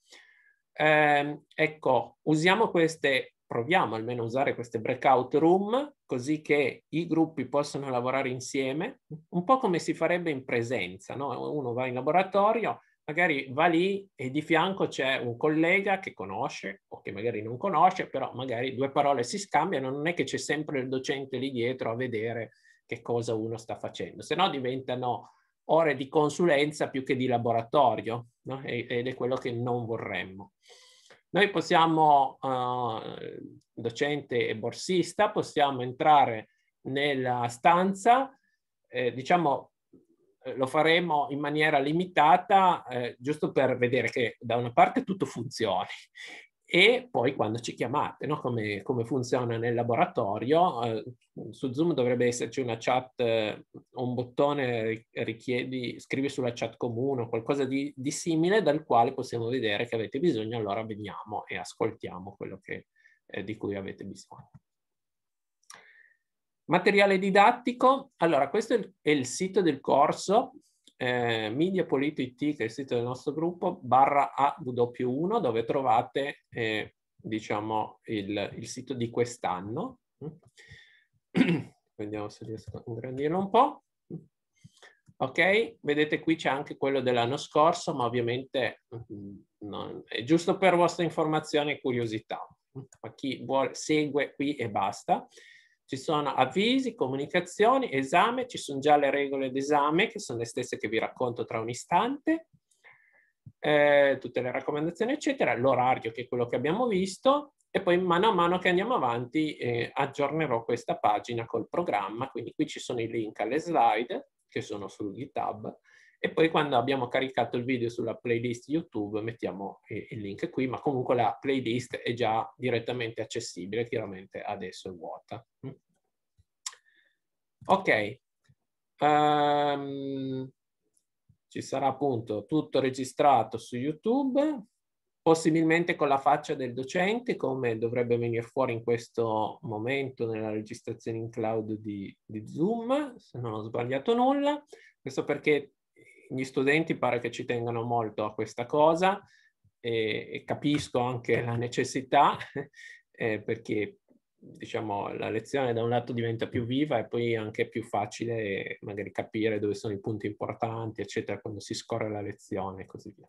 Eh, ecco, usiamo queste, proviamo almeno a usare queste breakout room, così che i gruppi possano lavorare insieme, un po' come si farebbe in presenza, no? Uno va in laboratorio, magari va lì e di fianco c'è un collega che conosce o che magari non conosce, però magari due parole si scambiano, non è che c'è sempre il docente lì dietro a vedere che cosa uno sta facendo, se no diventano ore di consulenza più che di laboratorio no? ed è quello che non vorremmo. Noi possiamo, eh, docente e borsista, possiamo entrare nella stanza, eh, diciamo eh, lo faremo in maniera limitata, eh, giusto per vedere che da una parte tutto funzioni e poi quando ci chiamate, no? come, come, funziona nel laboratorio. Eh, su Zoom dovrebbe esserci una chat, eh, un bottone richiedi, scrivi sulla chat comune o qualcosa di, di, simile dal quale possiamo vedere che avete bisogno, allora veniamo e ascoltiamo quello che, eh, di cui avete bisogno. Materiale didattico, allora questo è il, sito del corso, eh, mediapolito.it che è il sito del nostro gruppo, barra AW1 dove trovate eh, diciamo il, il, sito di quest'anno. [CLEARS THROAT] Vediamo se riesco a ingrandirlo un po'. Ok, vedete qui c'è anche quello dell'anno scorso, ma ovviamente mm, non, è giusto per vostra informazione e curiosità. Ma chi vuole segue qui e basta ci sono avvisi, comunicazioni, esame, ci sono già le regole d'esame che sono le stesse che vi racconto tra un istante, eh, tutte le raccomandazioni eccetera, l'orario che è quello che abbiamo visto e poi mano a mano che andiamo avanti eh, aggiornerò questa pagina col programma, quindi qui ci sono i link alle slide che sono sul GitHub e poi quando abbiamo caricato il video sulla playlist YouTube mettiamo eh, il link qui, ma comunque la playlist è già direttamente accessibile, chiaramente adesso è vuota. Mm. Ok, um, ci sarà appunto tutto registrato su YouTube, possibilmente con la faccia del docente, come dovrebbe venire fuori in questo momento nella registrazione in cloud di, di Zoom, se non ho sbagliato nulla. Questo perché gli studenti pare che ci tengano molto a questa cosa e, e capisco anche la necessità [LAUGHS] eh, perché diciamo la lezione da un lato diventa più viva e poi anche più facile magari capire dove sono i punti importanti eccetera quando si scorre la lezione e così via.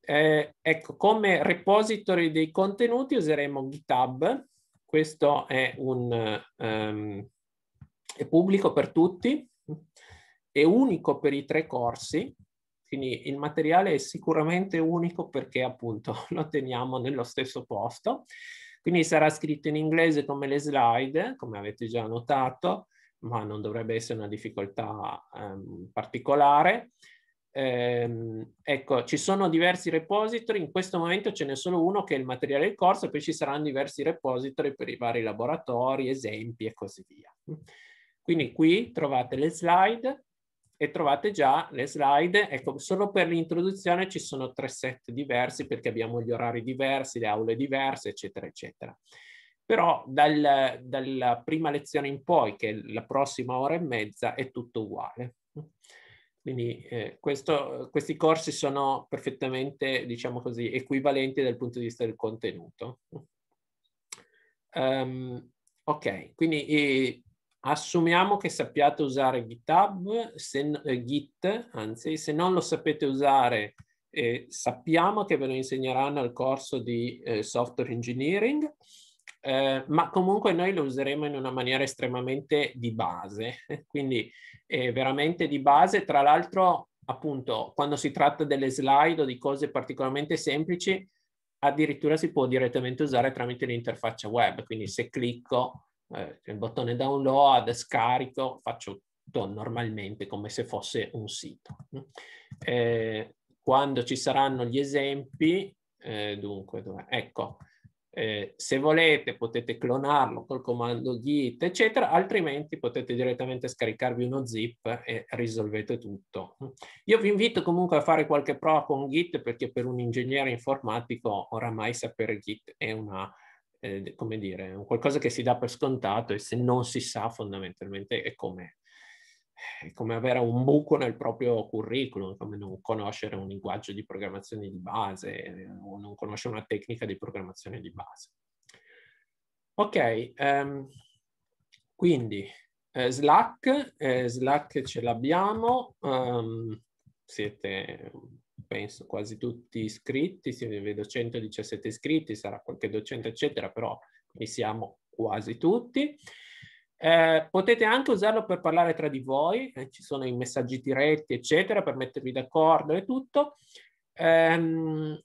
Eh, ecco, come repository dei contenuti useremo GitHub, questo è, un, um, è pubblico per tutti, è unico per i tre corsi, quindi il materiale è sicuramente unico perché appunto [LAUGHS] lo teniamo nello stesso posto. Quindi sarà scritto in inglese come le slide, come avete già notato, ma non dovrebbe essere una difficoltà ehm, particolare. Ehm, ecco, ci sono diversi repository, in questo momento ce n'è solo uno che è il materiale del corso, poi ci saranno diversi repository per i vari laboratori, esempi e così via. Quindi qui trovate le slide, e trovate già le slide. Ecco, solo per l'introduzione ci sono tre set diversi perché abbiamo gli orari diversi, le aule diverse, eccetera, eccetera. Però dal, dalla prima lezione in poi, che è la prossima ora e mezza, è tutto uguale. Quindi eh, questo, questi corsi sono perfettamente, diciamo così, equivalenti dal punto di vista del contenuto. Um, ok, quindi eh, Assumiamo che sappiate usare GitHub, se, eh, Git, anzi, se non lo sapete usare, eh, sappiamo che ve lo insegneranno al corso di eh, software engineering, eh, ma comunque noi lo useremo in una maniera estremamente di base, [LAUGHS] quindi eh, veramente di base. Tra l'altro, appunto, quando si tratta delle slide o di cose particolarmente semplici, addirittura si può direttamente usare tramite l'interfaccia web, quindi se clicco eh, il bottone download, scarico, faccio tutto normalmente come se fosse un sito. Eh, quando ci saranno gli esempi, eh, dunque, ecco, eh, se volete potete clonarlo col comando git, eccetera, altrimenti potete direttamente scaricarvi uno zip e risolvete tutto. Io vi invito comunque a fare qualche prova con git perché per un ingegnere informatico oramai sapere git è una eh, come dire, un qualcosa che si dà per scontato e se non si sa fondamentalmente è come, è come avere un buco nel proprio curriculum, come non conoscere un linguaggio di programmazione di base o non conoscere una tecnica di programmazione di base. Ok, um, quindi eh, Slack, eh, Slack ce l'abbiamo, um, siete penso quasi tutti iscritti, si vedo 117 iscritti, sarà qualche docente eccetera, però ne siamo quasi tutti. Eh, potete anche usarlo per parlare tra di voi, eh, ci sono i messaggi diretti eccetera per mettervi d'accordo e tutto. Eh,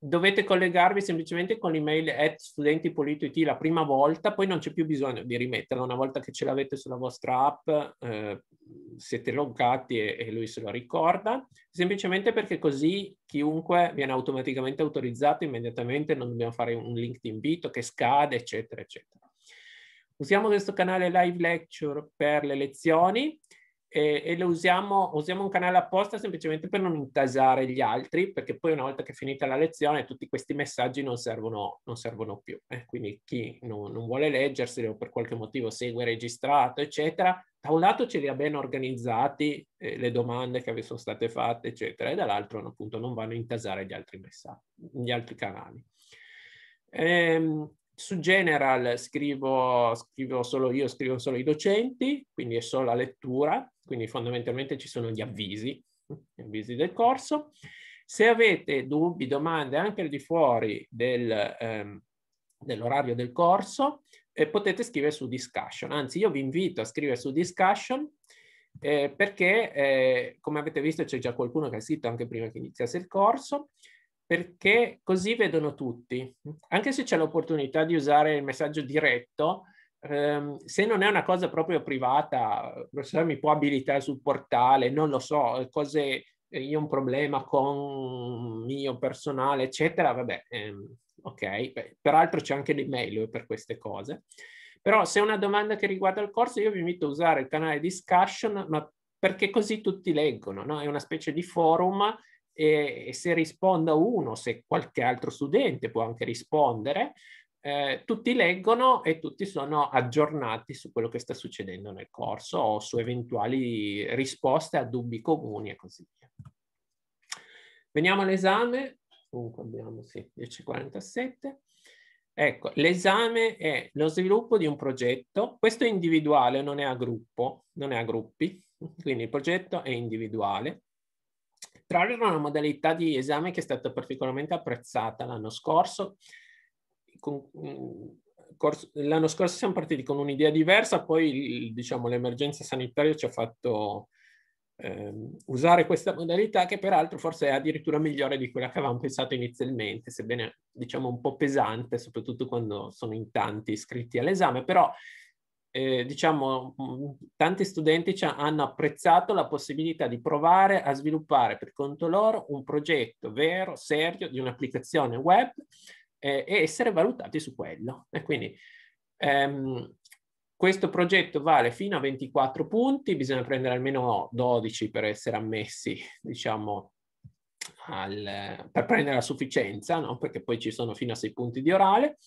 dovete collegarvi semplicemente con l'email at studentipolito.it la prima volta, poi non c'è più bisogno di rimetterla una volta che ce l'avete sulla vostra app, eh, siete loggati e, e, lui se lo ricorda, semplicemente perché così chiunque viene automaticamente autorizzato immediatamente, non dobbiamo fare un link di invito che scade, eccetera, eccetera. Usiamo questo canale live lecture per le lezioni, e, e usiamo, usiamo, un canale apposta semplicemente per non intasare gli altri, perché poi una volta che è finita la lezione tutti questi messaggi non servono, non servono più. Eh? Quindi chi non, non vuole leggerseli o per qualche motivo segue registrato, eccetera, da un lato ce li ha ben organizzati eh, le domande che sono state fatte, eccetera, e dall'altro appunto non vanno a intasare gli altri messaggi, gli altri canali. Ehm, su General scrivo, scrivo solo io, scrivo solo i docenti, quindi è solo la lettura, quindi fondamentalmente ci sono gli avvisi, gli avvisi del corso. Se avete dubbi, domande anche al di fuori del, ehm, dell'orario del corso, eh, potete scrivere su discussion. Anzi, io vi invito a scrivere su discussion eh, perché, eh, come avete visto, c'è già qualcuno che ha scritto anche prima che iniziasse il corso perché così vedono tutti. Anche se c'è l'opportunità di usare il messaggio diretto, ehm, se non è una cosa proprio privata, il professore mi può abilitare sul portale, non lo so, cose, eh, io ho un problema con mio personale, eccetera, vabbè, ehm, ok, Beh, peraltro c'è anche l'email per queste cose. Però se è una domanda che riguarda il corso, io vi invito a usare il canale discussion, ma perché così tutti leggono, no? È una specie di forum e, e se risponda uno, se qualche altro studente può anche rispondere, eh, tutti leggono e tutti sono aggiornati su quello che sta succedendo nel corso o su eventuali risposte a dubbi comuni e così via. Veniamo all'esame, comunque abbiamo sì, 10.47. Ecco, l'esame è lo sviluppo di un progetto, questo è individuale, non è a gruppo, non è a gruppi, quindi il progetto è individuale. Tra l'altro è una modalità di esame che è stata particolarmente apprezzata l'anno scorso. Con, mm, corso, l'anno scorso siamo partiti con un'idea diversa, poi diciamo, l'emergenza sanitaria ci ha fatto eh, usare questa modalità che peraltro forse è addirittura migliore di quella che avevamo pensato inizialmente, sebbene diciamo un po' pesante, soprattutto quando sono in tanti iscritti all'esame, però eh, diciamo, mm, tanti studenti hanno apprezzato la possibilità di provare a sviluppare per conto loro un progetto vero, serio, di un'applicazione web eh, e essere valutati su quello. E quindi ehm, questo progetto vale fino a 24 punti, bisogna prendere almeno 12 per essere ammessi, diciamo, al, per prendere la sufficienza, no? perché poi ci sono fino a 6 punti di orale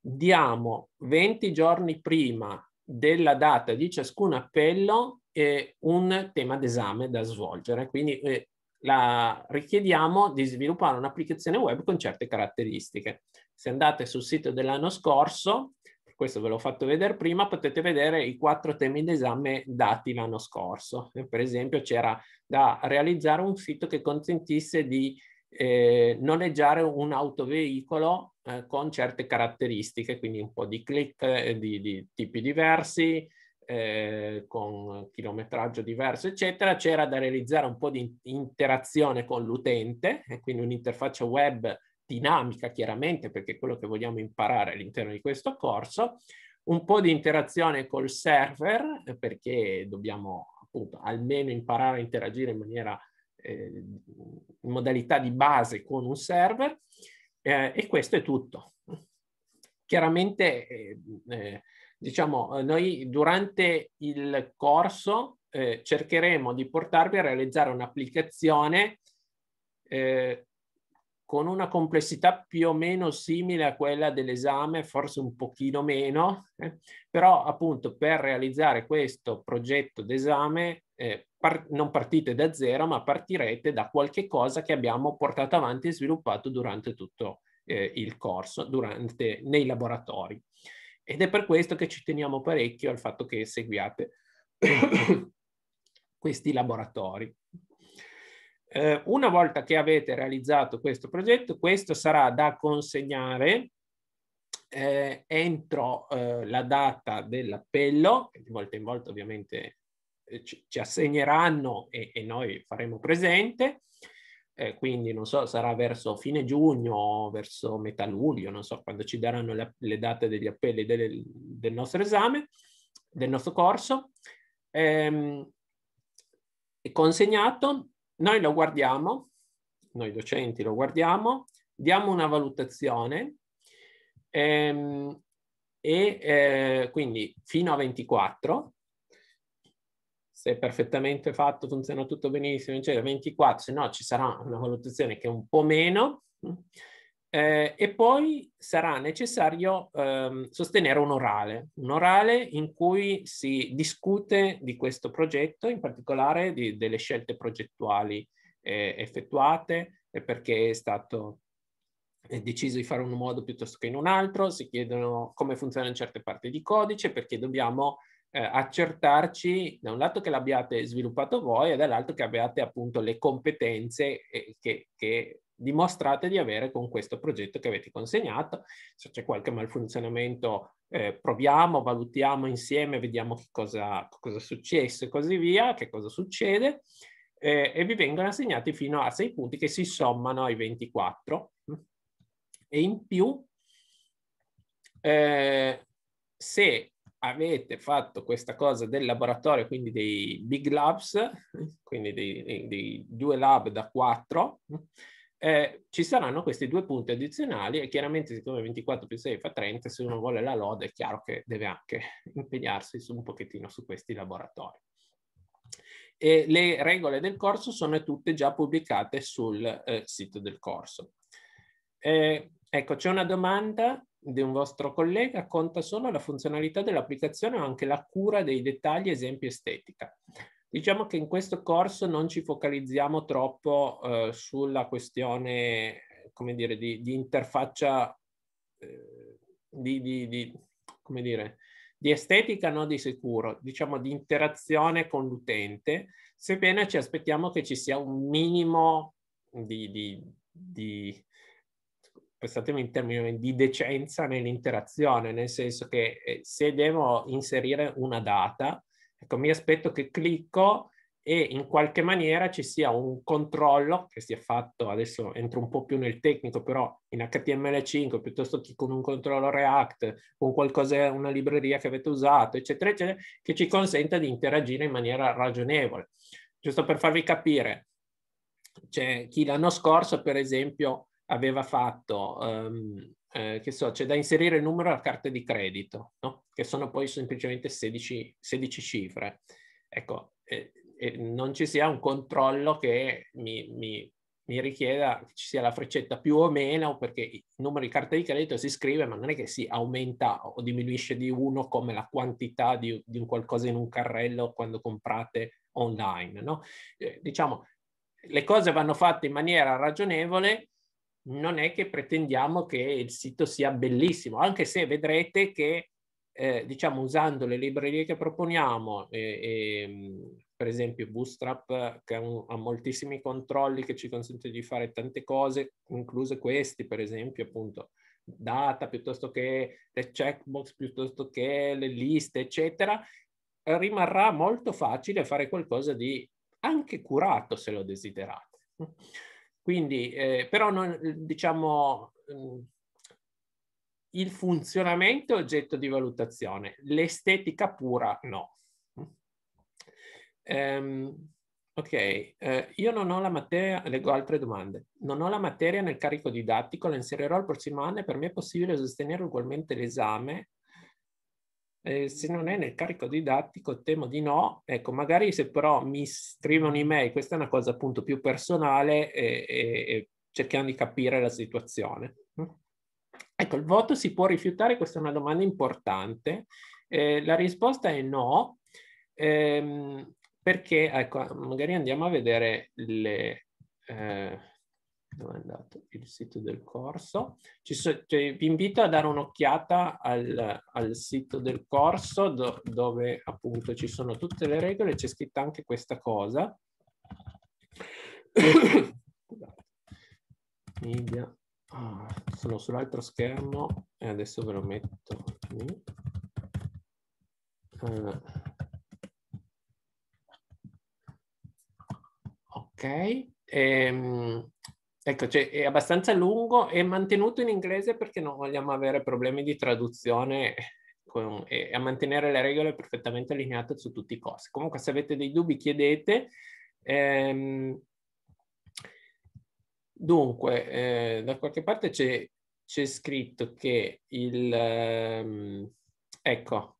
diamo 20 giorni prima della data di ciascun appello e un tema d'esame da svolgere. Quindi eh, la richiediamo di sviluppare un'applicazione web con certe caratteristiche. Se andate sul sito dell'anno scorso, questo ve l'ho fatto vedere prima, potete vedere i quattro temi d'esame dati l'anno scorso. Per esempio c'era da realizzare un sito che consentisse di eh, noleggiare un autoveicolo eh, con certe caratteristiche, quindi un po' di click eh, di, di, tipi diversi, eh, con chilometraggio diverso, eccetera. C'era da realizzare un po' di interazione con l'utente, e quindi un'interfaccia web dinamica, chiaramente, perché è quello che vogliamo imparare all'interno di questo corso, un po' di interazione col server, eh, perché dobbiamo appunto almeno imparare a interagire in maniera in eh, modalità di base con un server eh, e questo è tutto. Chiaramente, eh, diciamo, noi durante il corso cercheremo di portarvi a realizzare un'applicazione con una complessità più o meno simile a quella dell'esame, forse un pochino meno, eh? però appunto per realizzare questo progetto d'esame eh, par- non partite da zero, ma partirete da qualche cosa che abbiamo portato avanti e sviluppato durante tutto eh, il corso, durante, nei laboratori. Ed è per questo che ci teniamo parecchio al fatto che seguiate [COUGHS] questi laboratori. Eh, una volta che avete realizzato questo progetto, questo sarà da consegnare eh, entro eh, la data dell'appello, di volta in volta ovviamente eh, ci, ci assegneranno e, e, noi faremo presente. Eh, quindi non so, sarà verso fine giugno, verso metà luglio, non so, quando ci daranno le, le date degli appelli del, del, nostro esame, del nostro corso. Ehm, è consegnato, noi lo guardiamo, noi docenti lo guardiamo, diamo una valutazione ehm, e eh, quindi fino a 24 se è perfettamente fatto, funziona tutto benissimo, eccetera, 24, se no ci sarà una valutazione che è un po' meno, mm, eh, e poi sarà necessario eh, sostenere un orale, un orale in cui si discute di questo progetto, in particolare di, delle scelte progettuali eh, effettuate e perché è stato è deciso di fare in un modo piuttosto che in un altro, si chiedono come funzionano certe parti di codice, perché dobbiamo eh, accertarci da un lato che l'abbiate sviluppato voi e dall'altro che abbiate appunto le competenze eh, che, che dimostrate di avere con questo progetto che avete consegnato. Se c'è qualche malfunzionamento eh, proviamo, valutiamo insieme, vediamo che cosa, cosa, è successo e così via, che cosa succede eh, e vi vengono assegnati fino a sei punti che si sommano ai 24 e in più eh, se avete fatto questa cosa del laboratorio, quindi dei big labs, quindi dei, dei, dei due lab da quattro, eh, ci saranno questi due punti addizionali e chiaramente siccome 24 più 6 fa 30, se uno vuole la lode è chiaro che deve anche [LAUGHS] impegnarsi un pochettino su questi laboratori. E le regole del corso sono tutte già pubblicate sul eh, sito del corso. Eh, ecco, c'è una domanda di un vostro collega conta solo la funzionalità dell'applicazione o anche la cura dei dettagli, esempio estetica. Diciamo che in questo corso non ci focalizziamo troppo eh, sulla questione, come dire, di, di interfaccia, eh, di, di, di, come dire, di estetica, no di sicuro, diciamo di interazione con l'utente, sebbene ci aspettiamo che ci sia un minimo di, di, di passatemi in termini di decenza nell'interazione, nel senso che eh, se devo inserire una data, ecco, mi aspetto che clicco e in qualche maniera ci sia un controllo che sia fatto, adesso entro un po' più nel tecnico, però in HTML5 piuttosto che con un controllo React, con qualcosa, una libreria che avete usato, eccetera, eccetera, che ci consenta di interagire in maniera ragionevole. Giusto per farvi capire, c'è chi l'anno scorso, per esempio, aveva fatto, um, eh, che so, c'è da inserire il numero alla carta di credito, no? che sono poi semplicemente 16, 16 cifre. Ecco, eh, eh, non ci sia un controllo che mi, mi, mi, richieda che ci sia la freccetta più o meno, perché il numero di carta di credito si scrive, ma non è che si aumenta o diminuisce di uno come la quantità di, di un qualcosa in un carrello quando comprate online. No? Eh, diciamo, le cose vanno fatte in maniera ragionevole non è che pretendiamo che il sito sia bellissimo, anche se vedrete che, eh, diciamo, usando le librerie che proponiamo, eh, eh, per esempio Bootstrap, che ha, un, ha, moltissimi controlli che ci consente di fare tante cose, incluse questi, per esempio, appunto, data piuttosto che le checkbox, piuttosto che le liste, eccetera, rimarrà molto facile fare qualcosa di anche curato se lo desiderate. Quindi, eh, però, non, eh, diciamo, mm, il funzionamento è oggetto di valutazione, l'estetica pura no. Um, ok, eh, io non ho la materia, leggo altre domande, non ho la materia nel carico didattico, la inserirò il prossimo anno e per me è possibile sostenere ugualmente l'esame eh, se non è nel carico didattico temo di no, ecco magari se però mi scrive un'email, questa è una cosa appunto più personale e, eh, e, e cerchiamo di capire la situazione. Mm? Ecco, il voto si può rifiutare? Questa è una domanda importante. Eh, la risposta è no, ehm, perché ecco, magari andiamo a vedere le, eh, dove è andato il sito del corso. So, cioè, vi invito a dare un'occhiata al, al, sito del corso do, dove appunto ci sono tutte le regole, c'è scritta anche questa cosa. [COUGHS] Media. Ah, sono sull'altro schermo e adesso ve lo metto qui. Uh. ok, e, ehm, Ecco, cioè è abbastanza lungo e mantenuto in inglese perché non vogliamo avere problemi di traduzione con, e a mantenere le regole perfettamente allineate su tutti i costi. Comunque se avete dei dubbi chiedete. Ehm, dunque, eh, da qualche parte c'è, c'è scritto che il... Ehm, ecco,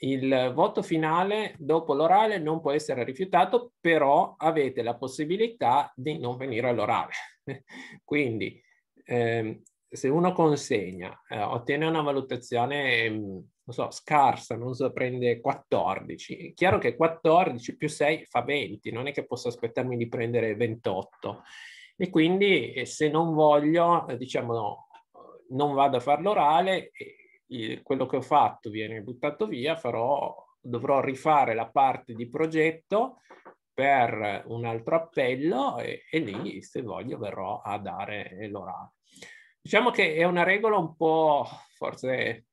il voto finale dopo l'orale non può essere rifiutato, però avete la possibilità di non venire all'orale. [LAUGHS] Quindi eh, se uno consegna, eh, ottiene una valutazione, mm, non so, scarsa, non so, prende 14, è chiaro che 14 più 6 fa 20, non è che posso aspettarmi di prendere 28. E quindi eh, se non voglio, eh, diciamo, no, non vado a farlo orale, quello che ho fatto viene buttato via, farò, dovrò rifare la parte di progetto per un altro appello e, e lì, ah. se voglio, verrò a dare l'orale. Diciamo che è una regola un po' forse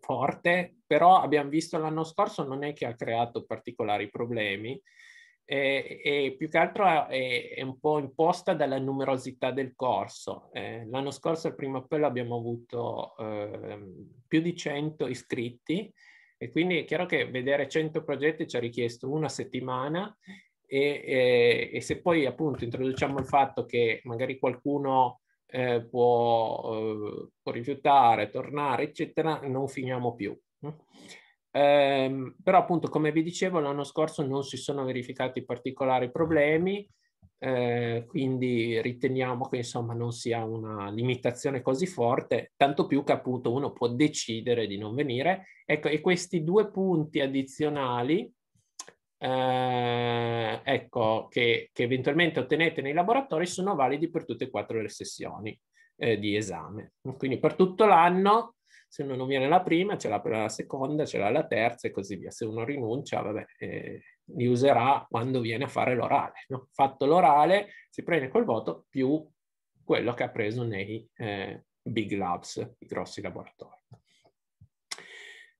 forte, però abbiamo visto l'anno scorso non è che ha creato particolari problemi e, e più che altro è, è, un po' imposta dalla numerosità del corso. Eh, l'anno scorso al primo appello abbiamo avuto eh, più di 100 iscritti e quindi è chiaro che vedere 100 progetti ci ha richiesto una settimana e, e, e se poi appunto introduciamo il fatto che magari qualcuno eh, può, eh, può, rifiutare, tornare, eccetera, non finiamo più. Eh, però appunto come vi dicevo l'anno scorso non si sono verificati particolari problemi eh, quindi riteniamo che insomma non sia una limitazione così forte, tanto più che appunto uno può decidere di non venire. Ecco, e questi due punti addizionali, eh, ecco, che, che, eventualmente ottenete nei laboratori sono validi per tutte e quattro le sessioni eh, di esame. Quindi per tutto l'anno, se uno non viene la prima, ce l'ha per la seconda, ce l'ha la terza e così via. Se uno rinuncia, vabbè eh, li userà quando viene a fare l'orale. No? Fatto l'orale si prende quel voto più quello che ha preso nei eh, big labs, i grossi laboratori.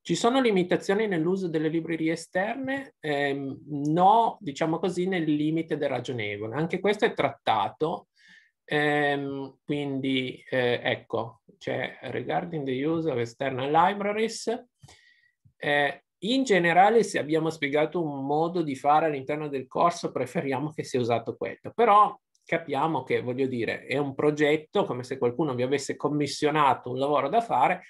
Ci sono limitazioni nell'uso delle librerie esterne? Eh, no, diciamo così, nel limite del ragionevole. Anche questo è trattato, ehm, eh, quindi ecco, c'è regarding the use of external libraries, eh, in generale, se abbiamo spiegato un modo di fare all'interno del corso, preferiamo che sia usato quello. Però capiamo che, voglio dire, è un progetto, come se qualcuno vi avesse commissionato un lavoro da fare,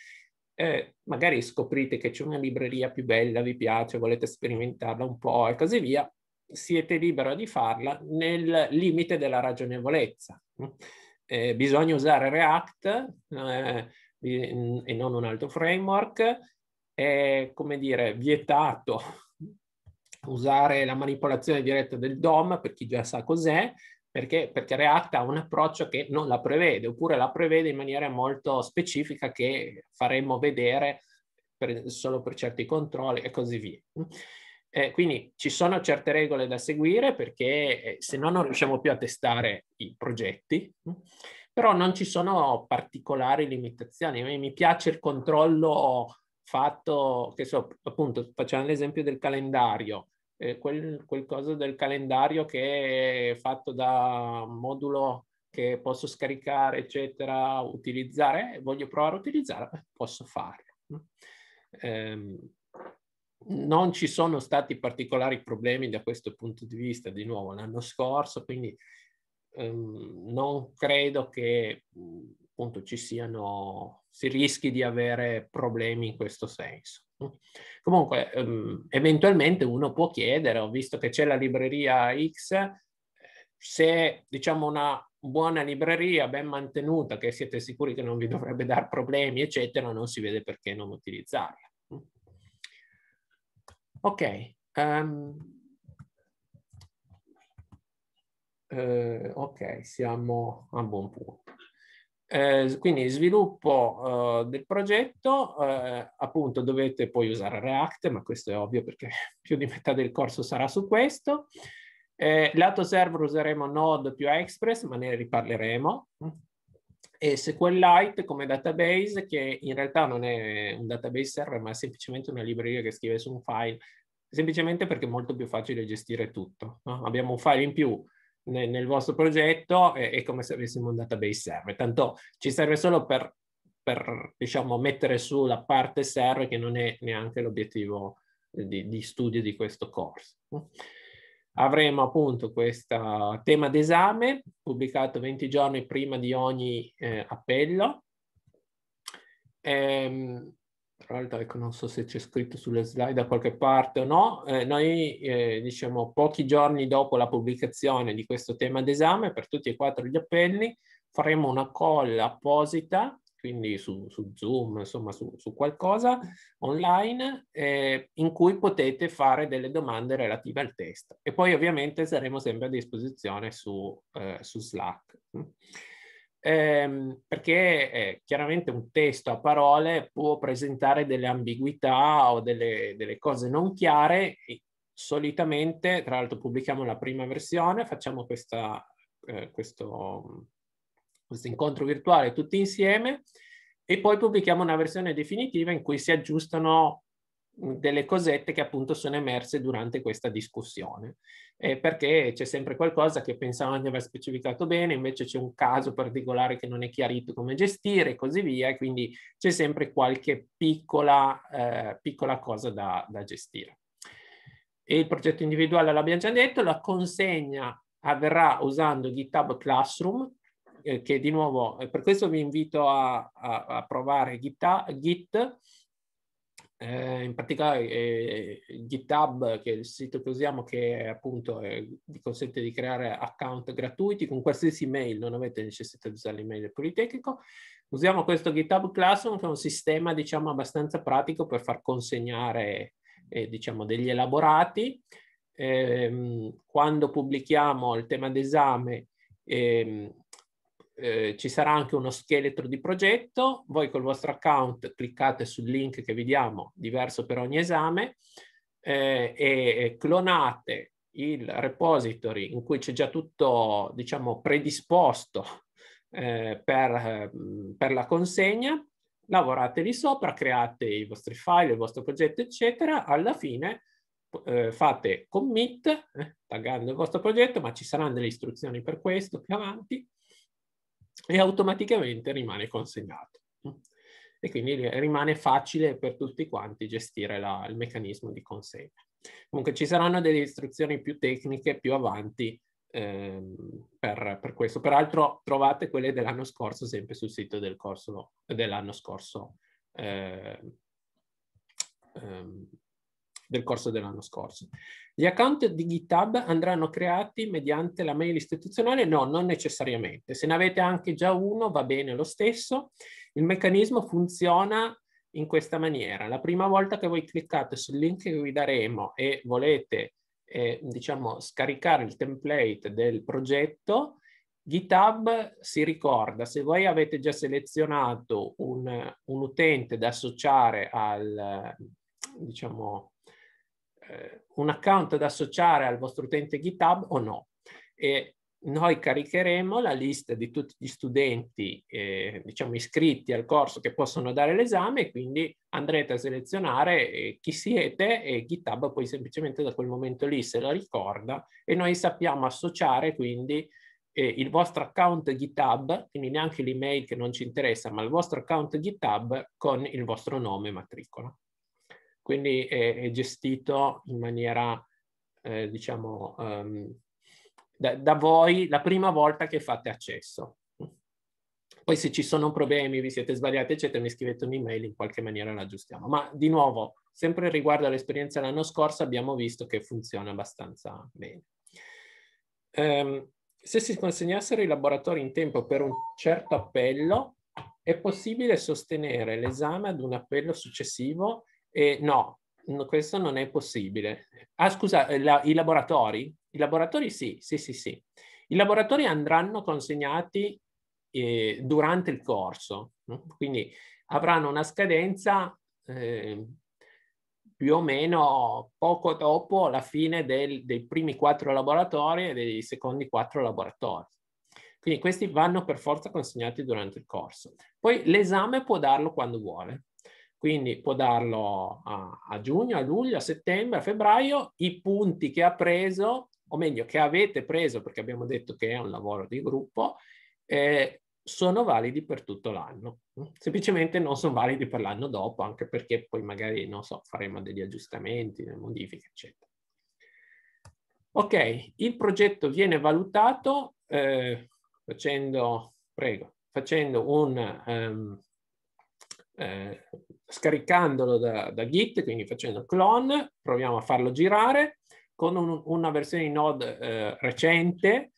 eh, magari scoprite che c'è una libreria più bella, vi piace, volete sperimentarla un po' e così via, siete libero di farla nel limite della ragionevolezza. Eh, bisogna usare React eh, mm, e non un altro framework, è, come dire, vietato usare la manipolazione diretta del DOM, per chi già sa cos'è, perché, perché React ha un approccio che non la prevede, oppure la prevede in maniera molto specifica che faremmo vedere per, solo per certi controlli e così via. Eh, quindi ci sono certe regole da seguire perché eh, se no non riusciamo più a testare i progetti, però non ci sono particolari limitazioni. Mi piace il controllo fatto, che so, appunto, facciamo l'esempio del calendario, eh, quel, quel coso del calendario che è fatto da modulo che posso scaricare, eccetera, utilizzare, eh, voglio provare a utilizzare, posso farlo. Eh, non ci sono stati particolari problemi da questo punto di vista, di nuovo, l'anno scorso, quindi ehm, non credo che appunto ci siano, si rischi di avere problemi in questo senso. Comunque, ehm, eventualmente uno può chiedere, ho visto che c'è la libreria X, se diciamo una buona libreria, ben mantenuta, che siete sicuri che non vi dovrebbe dare problemi, eccetera, non si vede perché non utilizzarla. Ok. Um, eh, ok, siamo a buon punto. Eh, quindi sviluppo eh, del progetto, eh, appunto dovete poi usare React, ma questo è ovvio perché [LAUGHS] più di metà del corso sarà su questo. Eh, lato server useremo Node più Express, ma ne riparleremo. E SQLite come database, che in realtà non è un database server, ma è semplicemente una libreria che scrive su un file, semplicemente perché è molto più facile gestire tutto. No? Abbiamo un file in più, nel, nel vostro progetto è, è, come se avessimo un database server, tanto ci serve solo per, per diciamo, mettere su la parte server che non è neanche l'obiettivo eh, di, di studio di questo corso. Avremo appunto questo tema d'esame pubblicato 20 giorni prima di ogni eh, appello. Ehm, tra l'altro ecco, non so se c'è scritto sulle slide da qualche parte o no, eh, noi eh, diciamo pochi giorni dopo la pubblicazione di questo tema d'esame per tutti e quattro gli appelli faremo una call apposita, quindi su, su Zoom, insomma su, su qualcosa online, eh, in cui potete fare delle domande relative al testo. E poi ovviamente saremo sempre a disposizione su, eh, su Slack ehm, perché eh, chiaramente un testo a parole può presentare delle ambiguità o delle, delle cose non chiare. E Solitamente, tra l'altro, pubblichiamo la prima versione, facciamo questa, eh, questo, questo incontro virtuale tutti insieme e poi pubblichiamo una versione definitiva in cui si aggiustano delle cosette che appunto sono emerse durante questa discussione, eh, perché c'è sempre qualcosa che pensavano di aver specificato bene, invece c'è un caso particolare che non è chiarito come gestire e così via, e quindi c'è sempre qualche piccola, eh, piccola cosa da, da gestire. E il progetto individuale l'abbiamo già detto, la consegna avverrà usando GitHub Classroom, eh, che di nuovo, eh, per questo vi invito a, a, a provare Gita, Git eh, in particolare eh, GitHub, che è il sito che usiamo, che appunto eh, vi consente di creare account gratuiti con qualsiasi email, non avete necessità di usare l'email del Politecnico. Usiamo questo GitHub Classroom, che è un sistema diciamo abbastanza pratico per far consegnare eh, diciamo degli elaborati. Ehm, quando pubblichiamo il tema d'esame, ehm, eh, ci sarà anche uno scheletro di progetto, voi col vostro account cliccate sul link che vi diamo, diverso per ogni esame, eh, e clonate il repository in cui c'è già tutto, diciamo, predisposto eh, per, eh, per la consegna, lavorate lì sopra, create i vostri file, il vostro progetto, eccetera, alla fine eh, fate commit, eh, taggando il vostro progetto, ma ci saranno delle istruzioni per questo più avanti, e automaticamente rimane consegnato. E quindi rimane facile per tutti quanti gestire la, il meccanismo di consegna. Comunque ci saranno delle istruzioni più tecniche più avanti ehm, per, per, questo. Peraltro trovate quelle dell'anno scorso sempre sul sito del corso dell'anno scorso. Ehm, ehm, del corso dell'anno scorso. Gli account di GitHub andranno creati mediante la mail istituzionale? No, non necessariamente. Se ne avete anche già uno va bene lo stesso. Il meccanismo funziona in questa maniera. La prima volta che voi cliccate sul link che vi daremo e volete eh, diciamo, scaricare il template del progetto, GitHub si ricorda, se voi avete già selezionato un, un utente da associare al, diciamo, eh, un account da associare al vostro utente GitHub o no. E noi caricheremo la lista di tutti gli studenti eh, diciamo iscritti al corso che possono dare l'esame e quindi andrete a selezionare eh, chi siete e GitHub poi semplicemente da quel momento lì se la ricorda e noi sappiamo associare quindi eh, il vostro account GitHub, quindi neanche l'email che non ci interessa, ma il vostro account GitHub con il vostro nome e matricola. Quindi è, è gestito in maniera, eh, diciamo, um, da, da voi la prima volta che fate accesso. Poi se ci sono problemi, vi siete sbagliati, eccetera, mi scrivete un'email, in qualche maniera l'aggiustiamo. Ma di nuovo, sempre riguardo all'esperienza dell'anno scorso, abbiamo visto che funziona abbastanza bene. Um, se si consegnassero i laboratori in tempo per un certo appello, è possibile sostenere l'esame ad un appello successivo eh, no, questo non è possibile. Ah, scusa, eh, la, i laboratori? I laboratori sì, sì, sì, sì. I laboratori andranno consegnati eh, durante il corso, no? quindi avranno una scadenza eh, più o meno poco dopo la fine del, dei primi quattro laboratori e dei secondi quattro laboratori. Quindi questi vanno per forza consegnati durante il corso. Poi l'esame può darlo quando vuole. Quindi può darlo a, a giugno, a luglio, a settembre, a febbraio, i punti che ha preso, o meglio che avete preso, perché abbiamo detto che è un lavoro di gruppo, eh, sono validi per tutto l'anno. Semplicemente non sono validi per l'anno dopo, anche perché poi magari, non so, faremo degli aggiustamenti, delle modifiche, eccetera. Ok, il progetto viene valutato eh, facendo, prego, facendo un, um, eh, scaricandolo da, da, Git, quindi facendo clone, proviamo a farlo girare con un, una versione di Node eh, recente.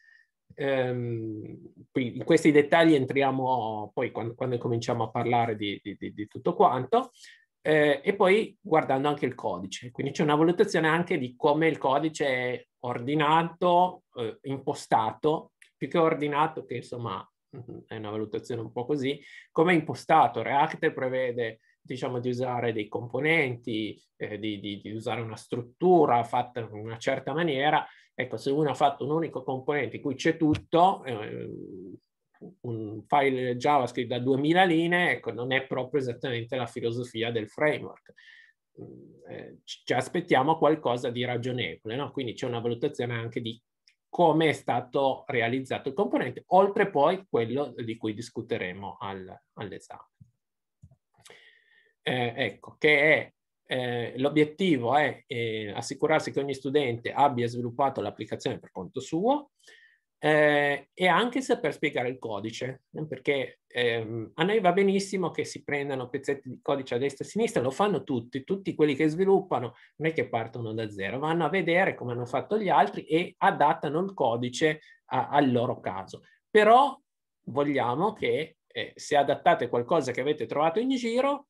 Ehm, in questi dettagli entriamo poi quando, quando cominciamo a parlare di, di, di tutto quanto. Eh, e poi guardando anche il codice. Quindi c'è una valutazione anche di come il codice è ordinato, eh, impostato, più che ordinato che insomma Mm-hmm. è una valutazione un po' così, come è impostato. React prevede diciamo di usare dei componenti, eh, di, di, di, usare una struttura fatta in una certa maniera. Ecco, se uno ha fatto un unico componente in cui c'è tutto, eh, un file JavaScript da 2000 linee, ecco, non è proprio esattamente la filosofia del framework. Mm, eh, ci aspettiamo qualcosa di ragionevole, no? quindi c'è una valutazione anche di come è stato realizzato il componente, oltre poi quello di cui discuteremo al, all'esame. Eh, ecco, che è eh, l'obiettivo è eh, assicurarsi che ogni studente abbia sviluppato l'applicazione per conto suo, eh, e anche saper spiegare il codice, eh, perché ehm, a noi va benissimo che si prendano pezzetti di codice a destra e a sinistra, lo fanno tutti, tutti quelli che sviluppano, non è che partono da zero, vanno a vedere come hanno fatto gli altri e adattano il codice a, al loro caso. Però vogliamo che eh, se adattate qualcosa che avete trovato in giro,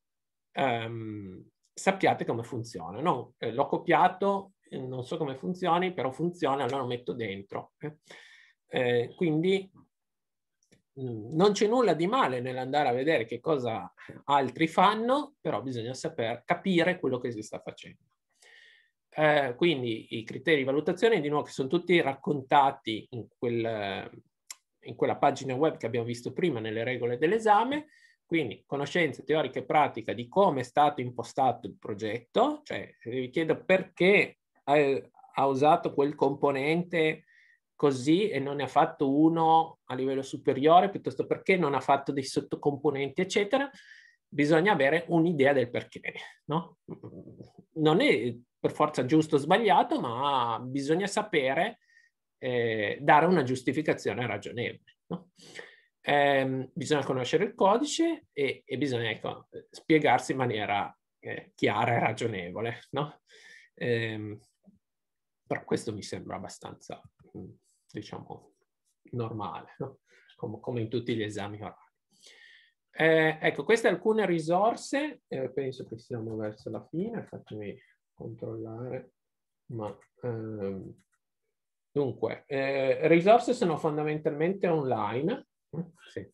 ehm, sappiate come funziona. No, eh, l'ho copiato, non so come funzioni, però funziona, allora lo metto dentro. Eh. Eh, quindi mh, mm, non c'è nulla di male nell'andare a vedere che cosa altri fanno, però bisogna saper capire quello che si sta facendo. Eh, quindi i criteri di valutazione, di nuovo, che sono tutti raccontati in, quel, in quella pagina web che abbiamo visto prima nelle regole dell'esame, quindi conoscenza teorica e pratica di come è stato impostato il progetto, cioè eh, vi chiedo perché ha, ha usato quel componente così e non ne ha fatto uno a livello superiore, piuttosto perché non ha fatto dei sottocomponenti, eccetera, bisogna avere un'idea del perché, no? Non è per forza giusto o sbagliato, ma bisogna sapere eh, dare una giustificazione ragionevole, no? Eh, bisogna conoscere il codice e, e bisogna ecco, spiegarsi in maniera eh, chiara e ragionevole, no? Eh, però questo mi sembra abbastanza mm, diciamo, normale, no? come, come, in tutti gli esami orali. Eh, ecco, queste alcune risorse, eh, penso che siamo verso la fine, fatemi controllare, ma... Ehm, Dunque, eh, risorse sono fondamentalmente online. Eh, sì.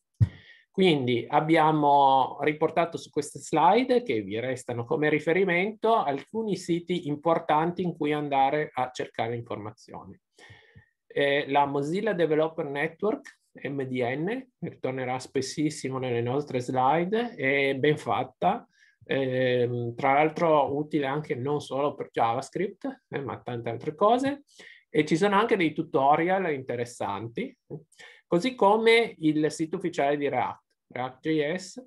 Quindi abbiamo riportato su queste slide, che vi restano come riferimento, alcuni siti importanti in cui andare a cercare informazioni. Eh, la Mozilla Developer Network, MDN, che tornerà spessissimo nelle nostre slide, è ben fatta, eh, tra l'altro utile anche non solo per JavaScript, eh, ma tante altre cose, e ci sono anche dei tutorial interessanti, così come il sito ufficiale di React, React.js,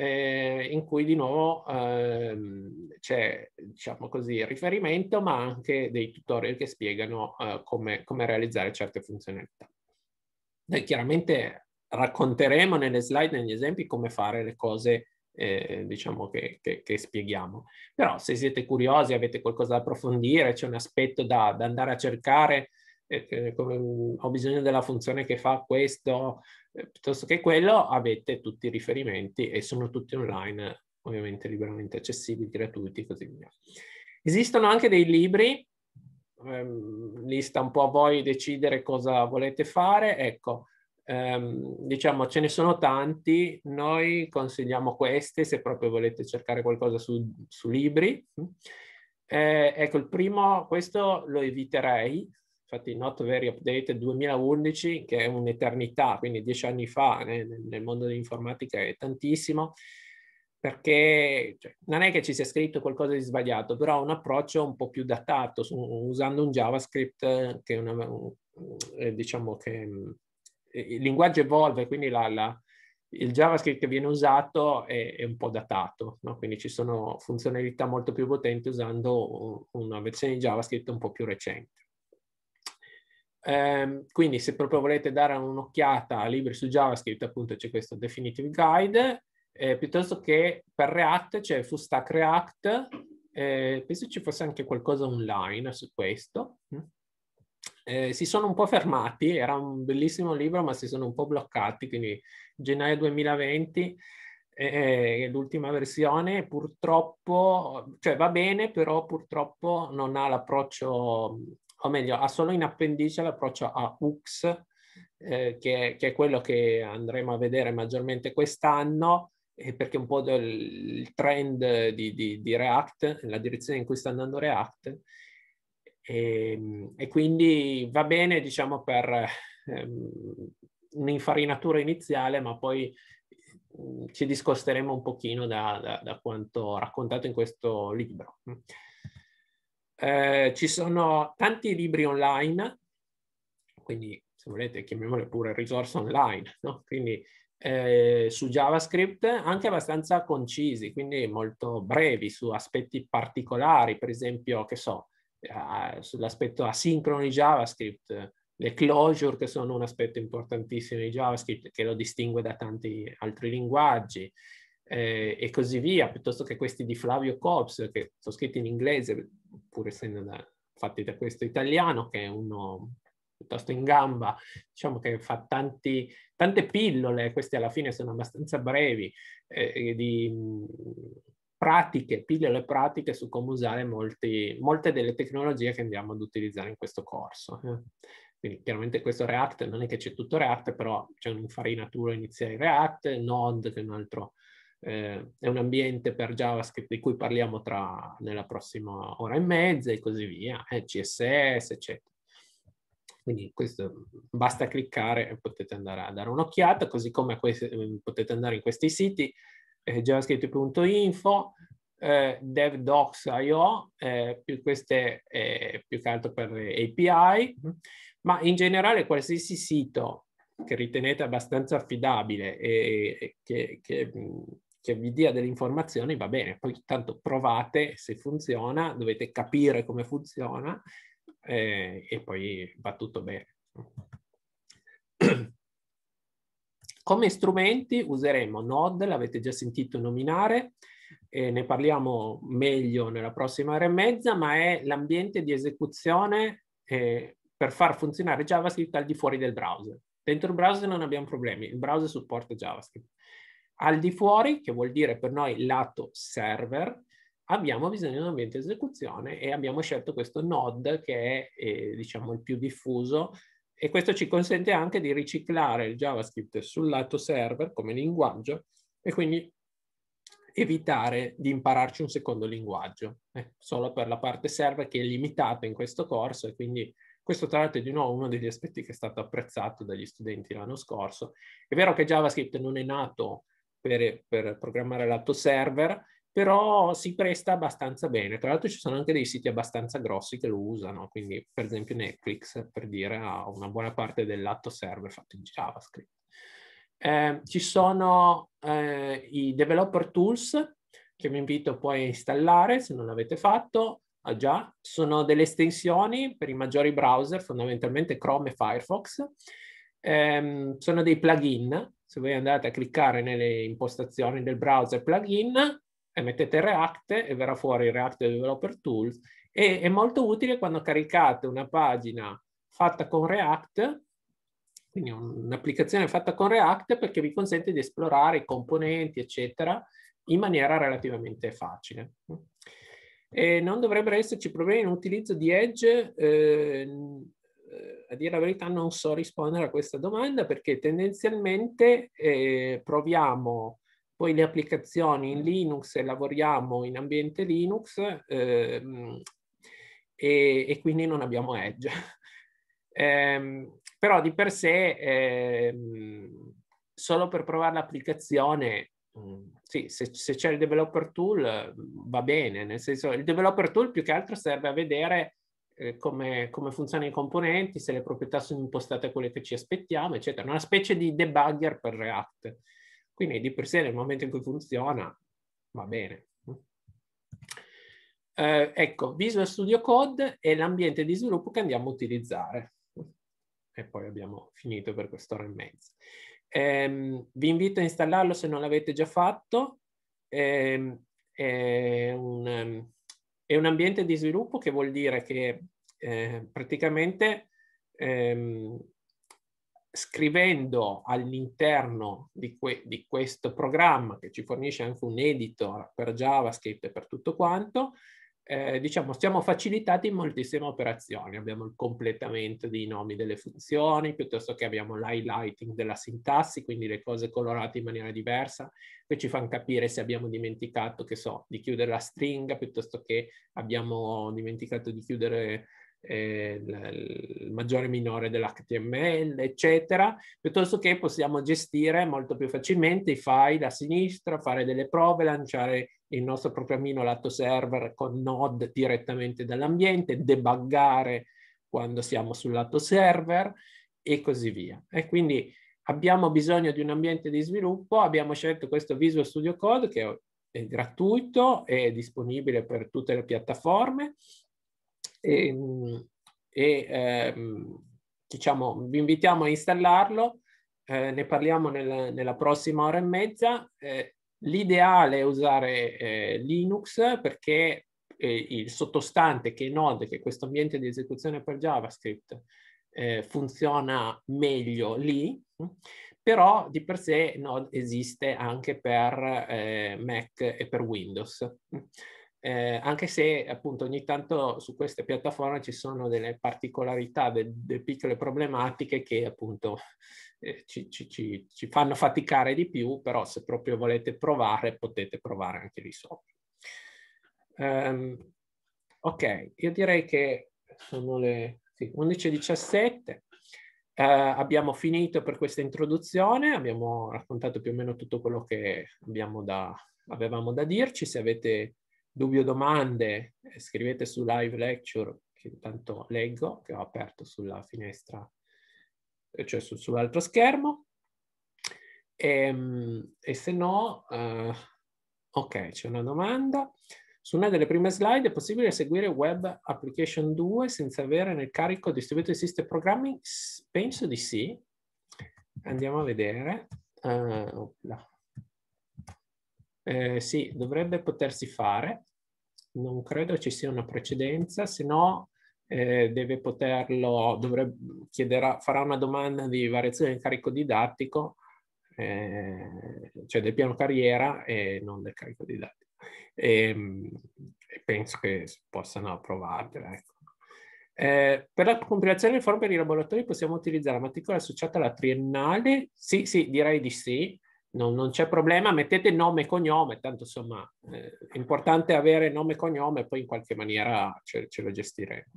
eh, in cui di nuovo ehm, c'è, diciamo così, riferimento, ma anche dei tutorial che spiegano eh, come, come, realizzare certe funzionalità. Noi chiaramente racconteremo nelle slide, negli esempi, come fare le cose eh, diciamo che, che, che, spieghiamo. Però se siete curiosi, avete qualcosa da approfondire, c'è un aspetto da, da andare a cercare, eh, come, ho bisogno della funzione che fa questo eh, piuttosto che quello, avete tutti i riferimenti e sono tutti online, ovviamente liberamente accessibili, gratuiti e così via. Esistono anche dei libri, ehm, lì un po' a voi decidere cosa volete fare, ecco, ehm, diciamo ce ne sono tanti, noi consigliamo questi se proprio volete cercare qualcosa su, su libri. Eh, ecco, il primo, questo lo eviterei, infatti Not Very Updated 2011, che è un'eternità, quindi dieci anni fa eh, nel mondo dell'informatica è tantissimo, perché cioè, non è che ci sia scritto qualcosa di sbagliato, però un approccio un po' più datato, su, usando un JavaScript eh, che, è una, eh, diciamo che mm, eh, il linguaggio evolve, quindi la, la, il JavaScript che viene usato è, è un po' datato, no? quindi ci sono funzionalità molto più potenti usando una versione di JavaScript un po' più recente. Um, quindi se proprio volete dare un'occhiata a libri su JavaScript, appunto c'è questo Definitive Guide, eh, piuttosto che per React c'è Full Stack React, eh, penso ci fosse anche qualcosa online su questo. Mm. Eh, si sono un po' fermati, era un bellissimo libro, ma si sono un po' bloccati, quindi gennaio 2020 eh, è l'ultima versione, purtroppo, cioè va bene, però purtroppo non ha l'approccio o meglio, ha solo in appendice l'approccio a UX, eh, che, che, è quello che andremo a vedere maggiormente quest'anno, eh, perché un po' del trend di, di, di, React, la direzione in cui sta andando React, e, ehm, e quindi va bene, diciamo, per ehm, un'infarinatura iniziale, ma poi mm, ci discosteremo un pochino da, da, da quanto raccontato in questo libro. Eh, ci sono tanti libri online, quindi se volete chiamiamole pure risorse online, no? quindi eh, su JavaScript anche abbastanza concisi, quindi molto brevi su aspetti particolari, per esempio, che so, eh, sull'aspetto asincrono di JavaScript, le closure che sono un aspetto importantissimo di JavaScript che lo distingue da tanti altri linguaggi, eh, e così via, piuttosto che questi di Flavio Corps, che sono scritti in inglese, pur essendo da, fatti da questo italiano, che è uno piuttosto in gamba, diciamo che fa tanti, tante pillole, queste alla fine sono abbastanza brevi, eh, di pratiche, pillole pratiche su come usare molti, molte delle tecnologie che andiamo ad utilizzare in questo corso. Eh. Quindi chiaramente questo React non è che c'è tutto React, però c'è un'infarinatura iniziale in React, Node che è un altro eh, è un ambiente per JavaScript di cui parliamo tra, nella prossima ora e mezza e così via, eh, CSS, eccetera. Quindi questo, basta cliccare e potete andare a dare un'occhiata, così come questi, ehm, potete andare in questi siti, eh, javascript.info, eh, devdocs.io, eh, queste eh, più che altro per API, mm-hmm. ma in generale qualsiasi sito che ritenete abbastanza affidabile e, e che, che, mm, che vi dia delle informazioni va bene, poi intanto provate se funziona, dovete capire come funziona eh, e poi va tutto bene. [CLEARS THROAT] Come strumenti useremo Node, l'avete già sentito nominare, eh, ne parliamo meglio nella prossima ora e mezza, ma è l'ambiente di esecuzione eh, per far funzionare JavaScript al di fuori del browser. Dentro il browser non abbiamo problemi, il browser supporta JavaScript. Al di fuori, che vuol dire per noi lato server, abbiamo bisogno di un ambiente di esecuzione e abbiamo scelto questo node che è eh, diciamo il più diffuso e questo ci consente anche di riciclare il JavaScript sul lato server come linguaggio e quindi evitare di impararci un secondo linguaggio, eh, solo per la parte server che è limitata in questo corso e quindi questo tra l'altro è di nuovo uno degli aspetti che è stato apprezzato dagli studenti l'anno scorso. È vero che JavaScript non è nato per, per programmare l'auto server, però si presta abbastanza bene. Tra l'altro ci sono anche dei siti abbastanza grossi che lo usano, quindi per esempio Netflix, per dire, ha una buona parte dell'atto server fatto in JavaScript. Eh, ci sono eh, i developer tools che vi invito poi a installare se non l'avete fatto. Ah già, sono delle estensioni per i maggiori browser, fondamentalmente Chrome e Firefox. Eh, sono dei plugin se voi andate a cliccare nelle impostazioni del browser plugin e mettete React e verrà fuori il React Developer Tools e è molto utile quando caricate una pagina fatta con React quindi un'applicazione fatta con React perché vi consente di esplorare i componenti, eccetera, in maniera relativamente facile. E non dovrebbero esserci problemi in utilizzo di Edge eh, eh, a dire la verità non so rispondere a questa domanda perché tendenzialmente eh, proviamo poi le applicazioni in Linux e lavoriamo in ambiente Linux eh, e, e, quindi non abbiamo Edge. [LAUGHS] Ehm, però di per sé, ehm, solo per provare l'applicazione, mm, sì, se, se c'è il developer tool va bene, nel senso il developer tool più che altro serve a vedere eh, come, come, funzionano i componenti, se le proprietà sono impostate a quelle che ci aspettiamo, eccetera. Una specie di debugger per React. Quindi di per sé nel momento in cui funziona va bene. Eh, ecco, Visual Studio Code è l'ambiente di sviluppo che andiamo a utilizzare. E poi abbiamo finito per quest'ora e mezza. Eh, vi invito a installarlo se non l'avete già fatto. Ehm, è un ehm, è un ambiente di sviluppo che vuol dire che eh, praticamente ehm, scrivendo all'interno di, que di, questo programma che ci fornisce anche un editor per JavaScript e per tutto quanto, eh, diciamo, siamo facilitati in moltissime operazioni. Abbiamo il completamento dei nomi delle funzioni, piuttosto che abbiamo l'highlighting della sintassi, quindi le cose colorate in maniera diversa, che ci fanno capire se abbiamo dimenticato, che so, di chiudere la stringa, piuttosto che abbiamo dimenticato di chiudere eh, il, maggiore e minore dell'HTML, eccetera, piuttosto che possiamo gestire molto più facilmente i file a sinistra, fare delle prove, lanciare il nostro programmino lato server con node direttamente dall'ambiente, debuggare quando siamo sul lato server e così via. E quindi abbiamo bisogno di un ambiente di sviluppo, abbiamo scelto questo Visual Studio Code che è gratuito, è disponibile per tutte le piattaforme e, ehm, e ehm, diciamo vi invitiamo a installarlo, eh, ne parliamo nel, nella prossima ora e mezza. Eh, l'ideale è usare eh, Linux perché eh, il sottostante che è Node, che è questo ambiente di esecuzione per JavaScript, eh, funziona meglio lì, mm. però di per sé Node esiste anche per eh, Mac e per Windows. Mm eh, anche se appunto ogni tanto su queste piattaforme ci sono delle particolarità, delle de piccole problematiche che appunto [LAUGHS] eh, ci, ci, ci, ci, fanno faticare di più, però se proprio volete provare potete provare anche lì sopra. Um, ok, io direi che sono le sì, 11.17. Uh, eh, abbiamo finito per questa introduzione, abbiamo raccontato più o meno tutto quello che da, avevamo da dirci. Se avete dubbi o domande, eh, scrivete su live lecture, che intanto leggo, che ho aperto sulla finestra, eh, cioè su, sull'altro schermo. E, ehm, e se no, uh, ok, c'è una domanda. Su una delle prime slide è possibile seguire Web Application 2 senza avere nel carico distribuito System Programming? Penso di sì. Andiamo a vedere. Uh, eh, sì, dovrebbe potersi fare non credo ci sia una precedenza, se no eh, deve poterlo, dovrebbe, chiederà, farà una domanda di variazione del carico didattico, eh, cioè del piano carriera e non del carico didattico. E, ehm, e penso che possano approvargliela. Ecco. Eh, per la compilazione di forme per i laboratori possiamo utilizzare la matricola associata alla triennale? Sì, sì, direi di sì non, non c'è problema, mettete nome e cognome, tanto insomma eh, è importante avere nome e cognome, poi in qualche maniera ce, ce lo gestiremo.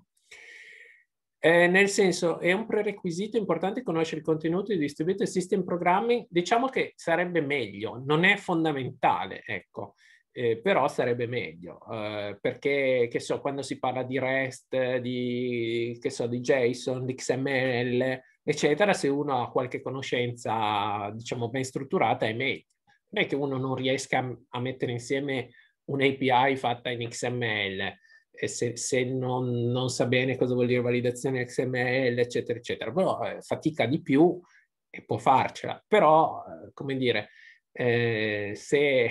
Eh, nel senso, è un prerequisito importante conoscere il contenuto di Distributed System Programming, diciamo che sarebbe meglio, non è fondamentale, ecco, eh, però sarebbe meglio, eh, perché, che so, quando si parla di REST, di, so, di JSON, di XML, eccetera, se uno ha qualche conoscenza, diciamo, ben strutturata, è meglio. Non è che uno non riesca a mettere insieme un'API fatta in XML, se, se non, non, sa bene cosa vuol dire validazione XML, eccetera, eccetera. Però eh, fatica di più e può farcela. Però, eh, come dire, eh, se,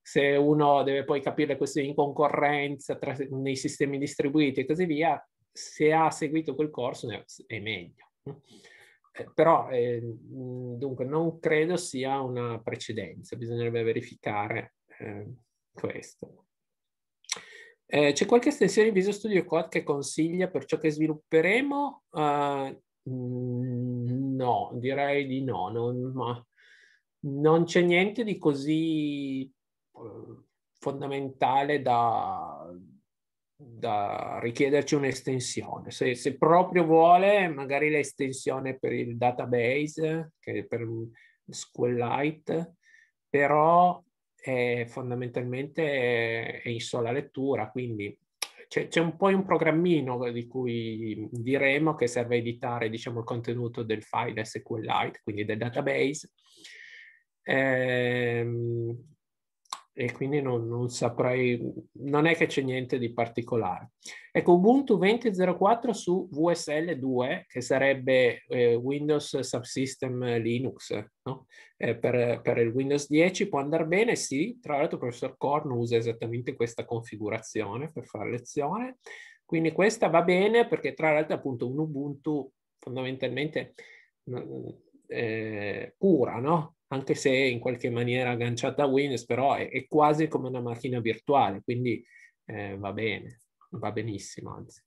se, uno deve poi capire le questioni in concorrenza tra, nei sistemi distribuiti e così via, se ha seguito quel corso è meglio. Eh, però eh, dunque non credo sia una precedenza, bisognerebbe verificare eh, questo. Eh, c'è qualche estensione in Visual Studio Code che consiglia per ciò che svilupperemo? Uh, no, direi di no, non, non c'è niente di così uh, fondamentale da, da richiederci un'estensione. Se, se, proprio vuole, magari l'estensione per il database, che per SQLite, però è fondamentalmente è in sola lettura, quindi c'è, un po' un programmino di cui diremo che serve a editare diciamo, il contenuto del file SQLite, quindi del database. Ehm, e quindi non, non, saprei, non è che c'è niente di particolare. Ecco, Ubuntu 20.04 su VSL2, che sarebbe eh, Windows Subsystem Linux, no? eh, per, per, il Windows 10 può andare bene, sì, tra l'altro il professor Korn usa esattamente questa configurazione per fare lezione, quindi questa va bene perché tra l'altro appunto un Ubuntu fondamentalmente eh, pura, no? anche se in qualche maniera agganciata a Windows, però è, è quasi come una macchina virtuale, quindi eh, va bene, va benissimo anzi.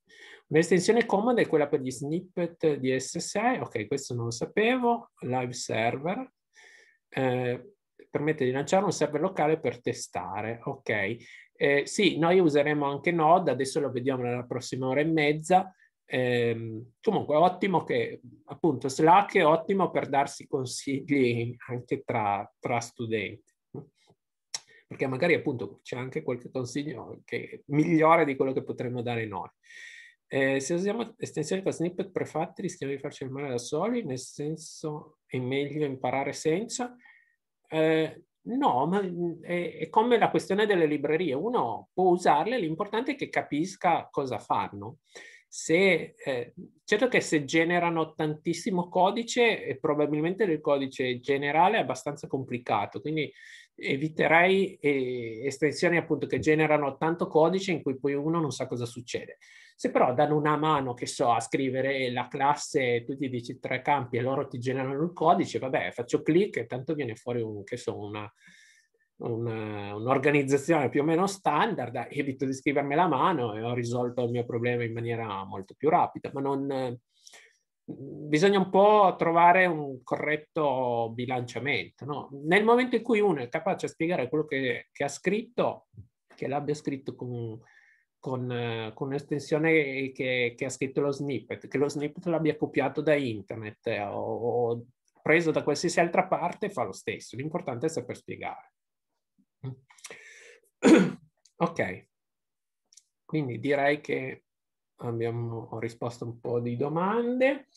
Un'estensione comoda è quella per gli snippet di SSI, ok, questo non lo sapevo, live server, eh, permette di lanciare un server locale per testare, ok. Eh, sì, noi useremo anche Node, adesso lo vediamo nella prossima ora e mezza, eh, comunque ottimo che appunto Slack è ottimo per darsi consigli anche tra, tra studenti, perché magari appunto c'è anche qualche consiglio che migliore di quello che potremmo dare noi. Eh, se usiamo estensioni da snippet prefatti rischiamo di farci il male da soli, nel senso è meglio imparare senza. Eh, no, ma è, è, come la questione delle librerie, uno può usarle, l'importante è che capisca cosa fanno se, eh, certo che se generano tantissimo codice, eh, probabilmente il codice generale è abbastanza complicato, quindi eviterei eh, estensioni appunto che generano tanto codice in cui poi uno non sa cosa succede. Se però danno una mano, che so, a scrivere la classe, tu ti dici tre campi e loro ti generano il codice, vabbè, faccio clic e tanto viene fuori un, che so, una, una, un'organizzazione più o meno standard, evito di scrivermela a mano e ho risolto il mio problema in maniera molto più rapida, ma non, bisogna un po' trovare un corretto bilanciamento. No? Nel momento in cui uno è capace a spiegare quello che, che ha scritto, che l'abbia scritto con, con, con un'estensione che, che, ha scritto lo snippet, che lo snippet l'abbia copiato da internet o, o preso da qualsiasi altra parte, fa lo stesso. L'importante è saper spiegare. [COUGHS] ok, quindi direi che abbiamo risposto un po' di domande.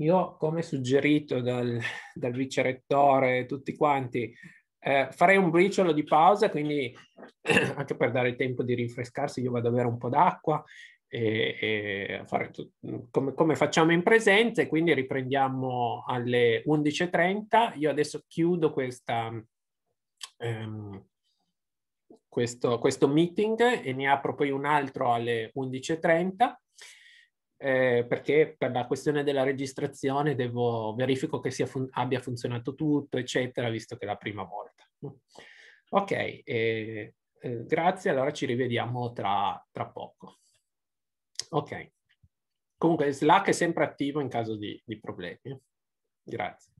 Io, come suggerito dal, dal vicerettore, tutti quanti, eh, farei un briciolo di pausa, quindi [COUGHS] anche per dare tempo di rinfrescarsi, io vado a bere un po' d'acqua e, e come, come, facciamo in presenza quindi riprendiamo alle 11.30. Io adesso chiudo questa, ehm, questo, questo meeting e ne apro poi un altro alle 11.30 eh, perché per la questione della registrazione devo, verifico che fun- abbia funzionato tutto, eccetera, visto che è la prima volta. Ok, eh, eh, grazie, allora ci rivediamo tra, tra, poco. Ok, comunque Slack è sempre attivo in caso di, di problemi. Grazie.